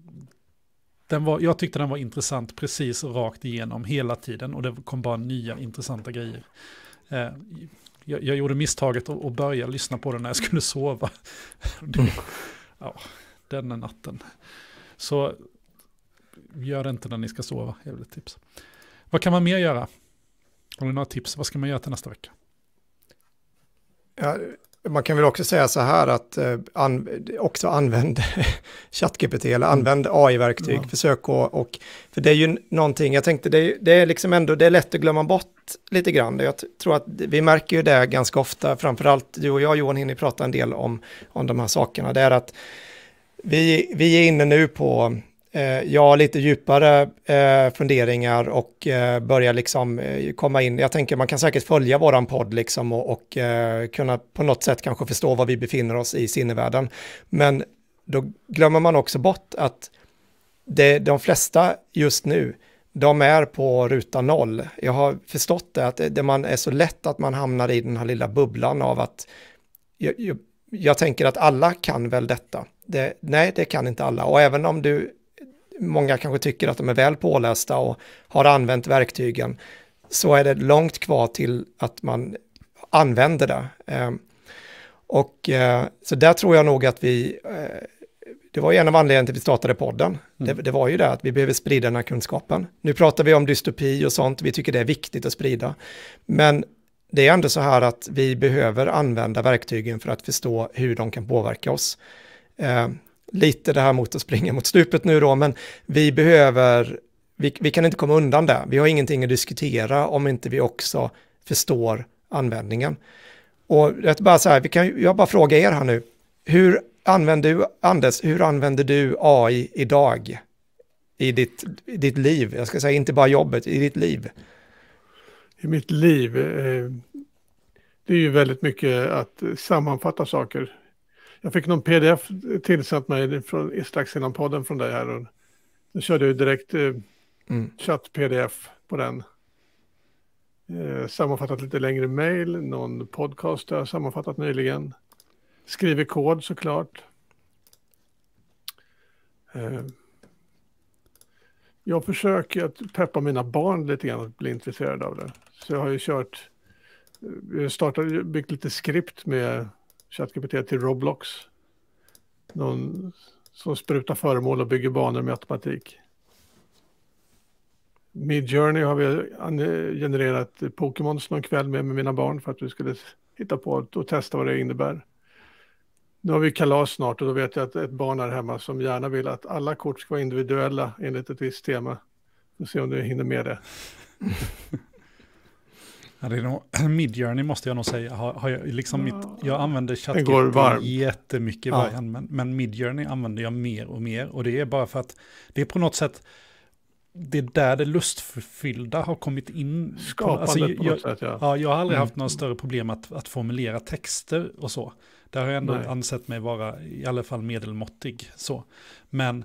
den var, jag tyckte den var intressant precis rakt igenom hela tiden och det kom bara nya intressanta grejer. Ehm, jag, jag gjorde misstaget att, börja lyssna på den när jag skulle sova. *laughs* Det, ja, den natten. Så gör det inte när ni ska sova, är väl ett tips. Vad kan man mer göra? Har du några tips? Vad ska man göra till nästa vecka? Ja, man kan väl också säga så här att eh, an, också använd *laughs* ChatGPT eller mm. använd AI-verktyg. Ja. Försök att, och, för det är ju någonting, jag tänkte det, det, är liksom ändå, det är lätt att glömma bort lite grann. Jag tror att vi märker ju det ganska ofta, framförallt du och jag Johan hinner prata en del om, om de här sakerna. Det är att vi, vi är inne nu på Eh, jag har lite djupare eh, funderingar och eh, börjar liksom komma in. Jag tänker man kan säkert följa våran podd liksom och, och kunna på något sätt kanske förstå var vi befinner oss i sinnevärlden. Men då glömmer man också bort att det, de flesta just nu, de är på ruta noll. Jag har förstått det, att det man är så lätt att man hamnar i den här lilla bubblan av att jag, jag, jag tänker att alla kan väl detta. Det, nej, det kan inte alla. Och även om du många kanske tycker att de är väl pålästa och har använt verktygen, så är det långt kvar till att man använder det. Ehm, och eh, så där tror jag nog att vi, eh, det var ju en av anledningarna till att vi startade podden. Mm. Det, det, var ju det att vi behöver sprida den här kunskapen. Nu pratar vi om dystopi och sånt, vi tycker det är viktigt att sprida. Men det är ändå så här att vi behöver använda verktygen för att förstå hur de kan påverka oss. Ehm, lite det här mot att springa mot stupet nu då, men vi behöver, vi, vi kan inte komma undan det. Vi har ingenting att diskutera om inte vi också förstår användningen. Och jag bara så här, vi kan, jag bara frågar er här nu, hur använder du, Anders, hur använder du AI idag? I ditt, i ditt liv, jag ska säga inte bara jobbet, i ditt liv? I mitt liv, eh, det är ju väldigt mycket att sammanfatta saker jag fick någon pdf tillsatt mig från, strax innan podden från dig här. Och då körde jag direkt eh, mm. chatt-pdf på den. Eh, sammanfattat lite längre mejl, någon podcast jag sammanfattat nyligen. Skriver kod såklart. Eh, jag försöker att peppa mina barn lite grann att bli intresserade av det. Så jag har ju kört, eh, startat, byggt lite skript med ChatGPT till Roblox. Någon som sprutar föremål och bygger banor med automatik. Midjourney har vi genererat Pokémons någon kväll med, med mina barn för att vi skulle hitta på och testa vad det innebär. Nu har vi kalas snart och då vet jag att ett barn här hemma som gärna vill att alla kort ska vara individuella enligt ett visst tema. Vi får se om du hinner med det. *laughs* Ja, det är nog, *clears throat* Midjourney måste jag nog säga, har, har jag, liksom mitt, jag använder ChatGPT jättemycket i början, ja. men, men Midjourney använder jag mer och mer. Och det är bara för att det är på något sätt, det är där det lustfyllda har kommit in. Skapandet alltså, jag, på något sätt, ja. ja. Jag har aldrig mm. haft några större problem att, att formulera texter och så. Där har jag ändå Nej. ansett mig vara i alla fall medelmåttig. Så. Men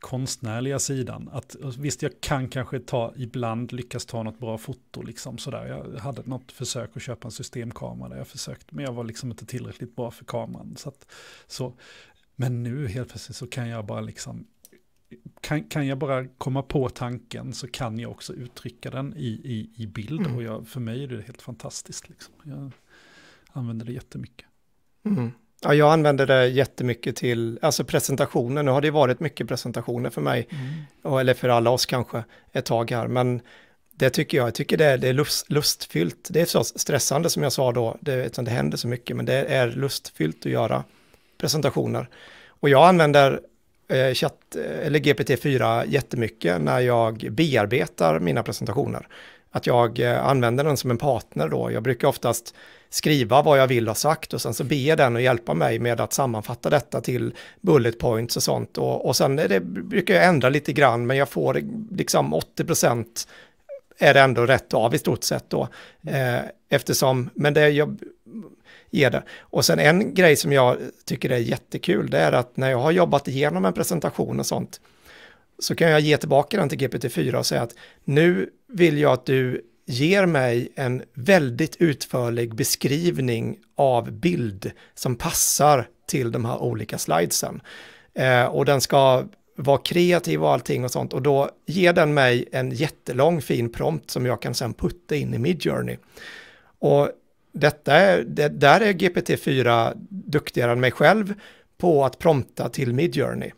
konstnärliga sidan. Att, alltså, visst, jag kan kanske ta, ibland lyckas ta något bra foto, liksom sådär. Jag hade något försök att köpa en systemkamera där jag försökt, men jag var liksom inte tillräckligt bra för kameran. Så, att, så. Men nu helt plötsligt så kan jag bara liksom, kan, kan jag bara komma på tanken så kan jag också uttrycka den i, i, i bild. Mm. Och jag, för mig är det helt fantastiskt, liksom. jag använder det jättemycket. Mm. Ja, jag använder det jättemycket till alltså presentationer. Nu har det varit mycket presentationer för mig, mm. eller för alla oss kanske, ett tag här. Men det tycker jag, jag tycker det är, det är lust, lustfyllt. Det är så stressande som jag sa då, det, det händer så mycket, men det är lustfyllt att göra presentationer. Och jag använder eh, chatt, eh, eller GPT-4 jättemycket när jag bearbetar mina presentationer att jag eh, använder den som en partner då. Jag brukar oftast skriva vad jag vill ha sagt och sen så ber den att hjälpa mig med att sammanfatta detta till bullet points och sånt. Och, och sen det, brukar jag ändra lite grann, men jag får liksom 80 är det ändå rätt av i stort sett då. Eh, eftersom, men det jag ger det. Och sen en grej som jag tycker är jättekul, det är att när jag har jobbat igenom en presentation och sånt, så kan jag ge tillbaka den till GPT-4 och säga att nu vill jag att du ger mig en väldigt utförlig beskrivning av bild som passar till de här olika slidesen. Eh, och den ska vara kreativ och allting och sånt och då ger den mig en jättelång fin prompt som jag kan sen putta in i Midjourney. Och detta är, det, där är GPT-4 duktigare än mig själv på att prompta till Midjourney.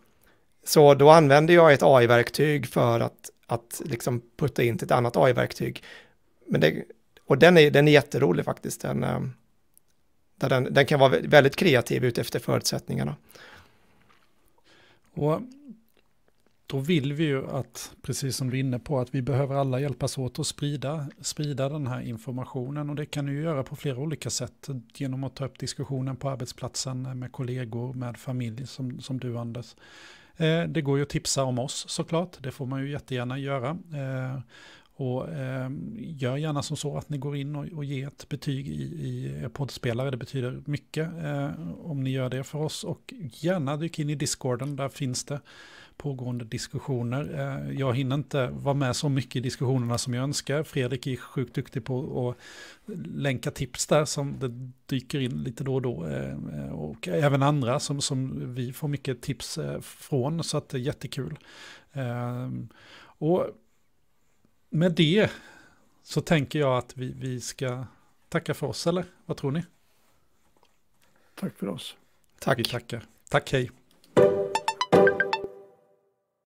Så då använder jag ett AI-verktyg för att, att liksom putta in till ett annat AI-verktyg. och den är, den är jätterolig faktiskt. Den, eh, där den, den kan vara väldigt kreativ utefter förutsättningarna. Och då vill vi ju att, precis som du är inne på, att vi behöver alla hjälpas åt att sprida, sprida den här informationen. Och det kan du göra på flera olika sätt. Genom att ta upp diskussionen på arbetsplatsen med kollegor, med familj, som, som du Anders. Eh, det går ju att tipsa om oss såklart, det får man ju jättegärna göra. Eh, och ehm, gör gärna som så att ni går in och, ger ett betyg i, er poddspelare. Det betyder mycket eh, om ni gör det för oss. Och gärna dyk in i discorden, där finns det pågående diskussioner. Eh, jag hinner inte vara med så mycket i diskussionerna som jag önskar. Fredrik är sjukt duktig på att länka tips där som det dyker in lite då och då. Eh, och även andra som, som vi får mycket tips eh, från, så att det är jättekul. Och med det så tänker jag att vi, vi ska tacka för oss, eller vad tror ni? Tack för oss. Tack. Vi tackar. Tack, hej.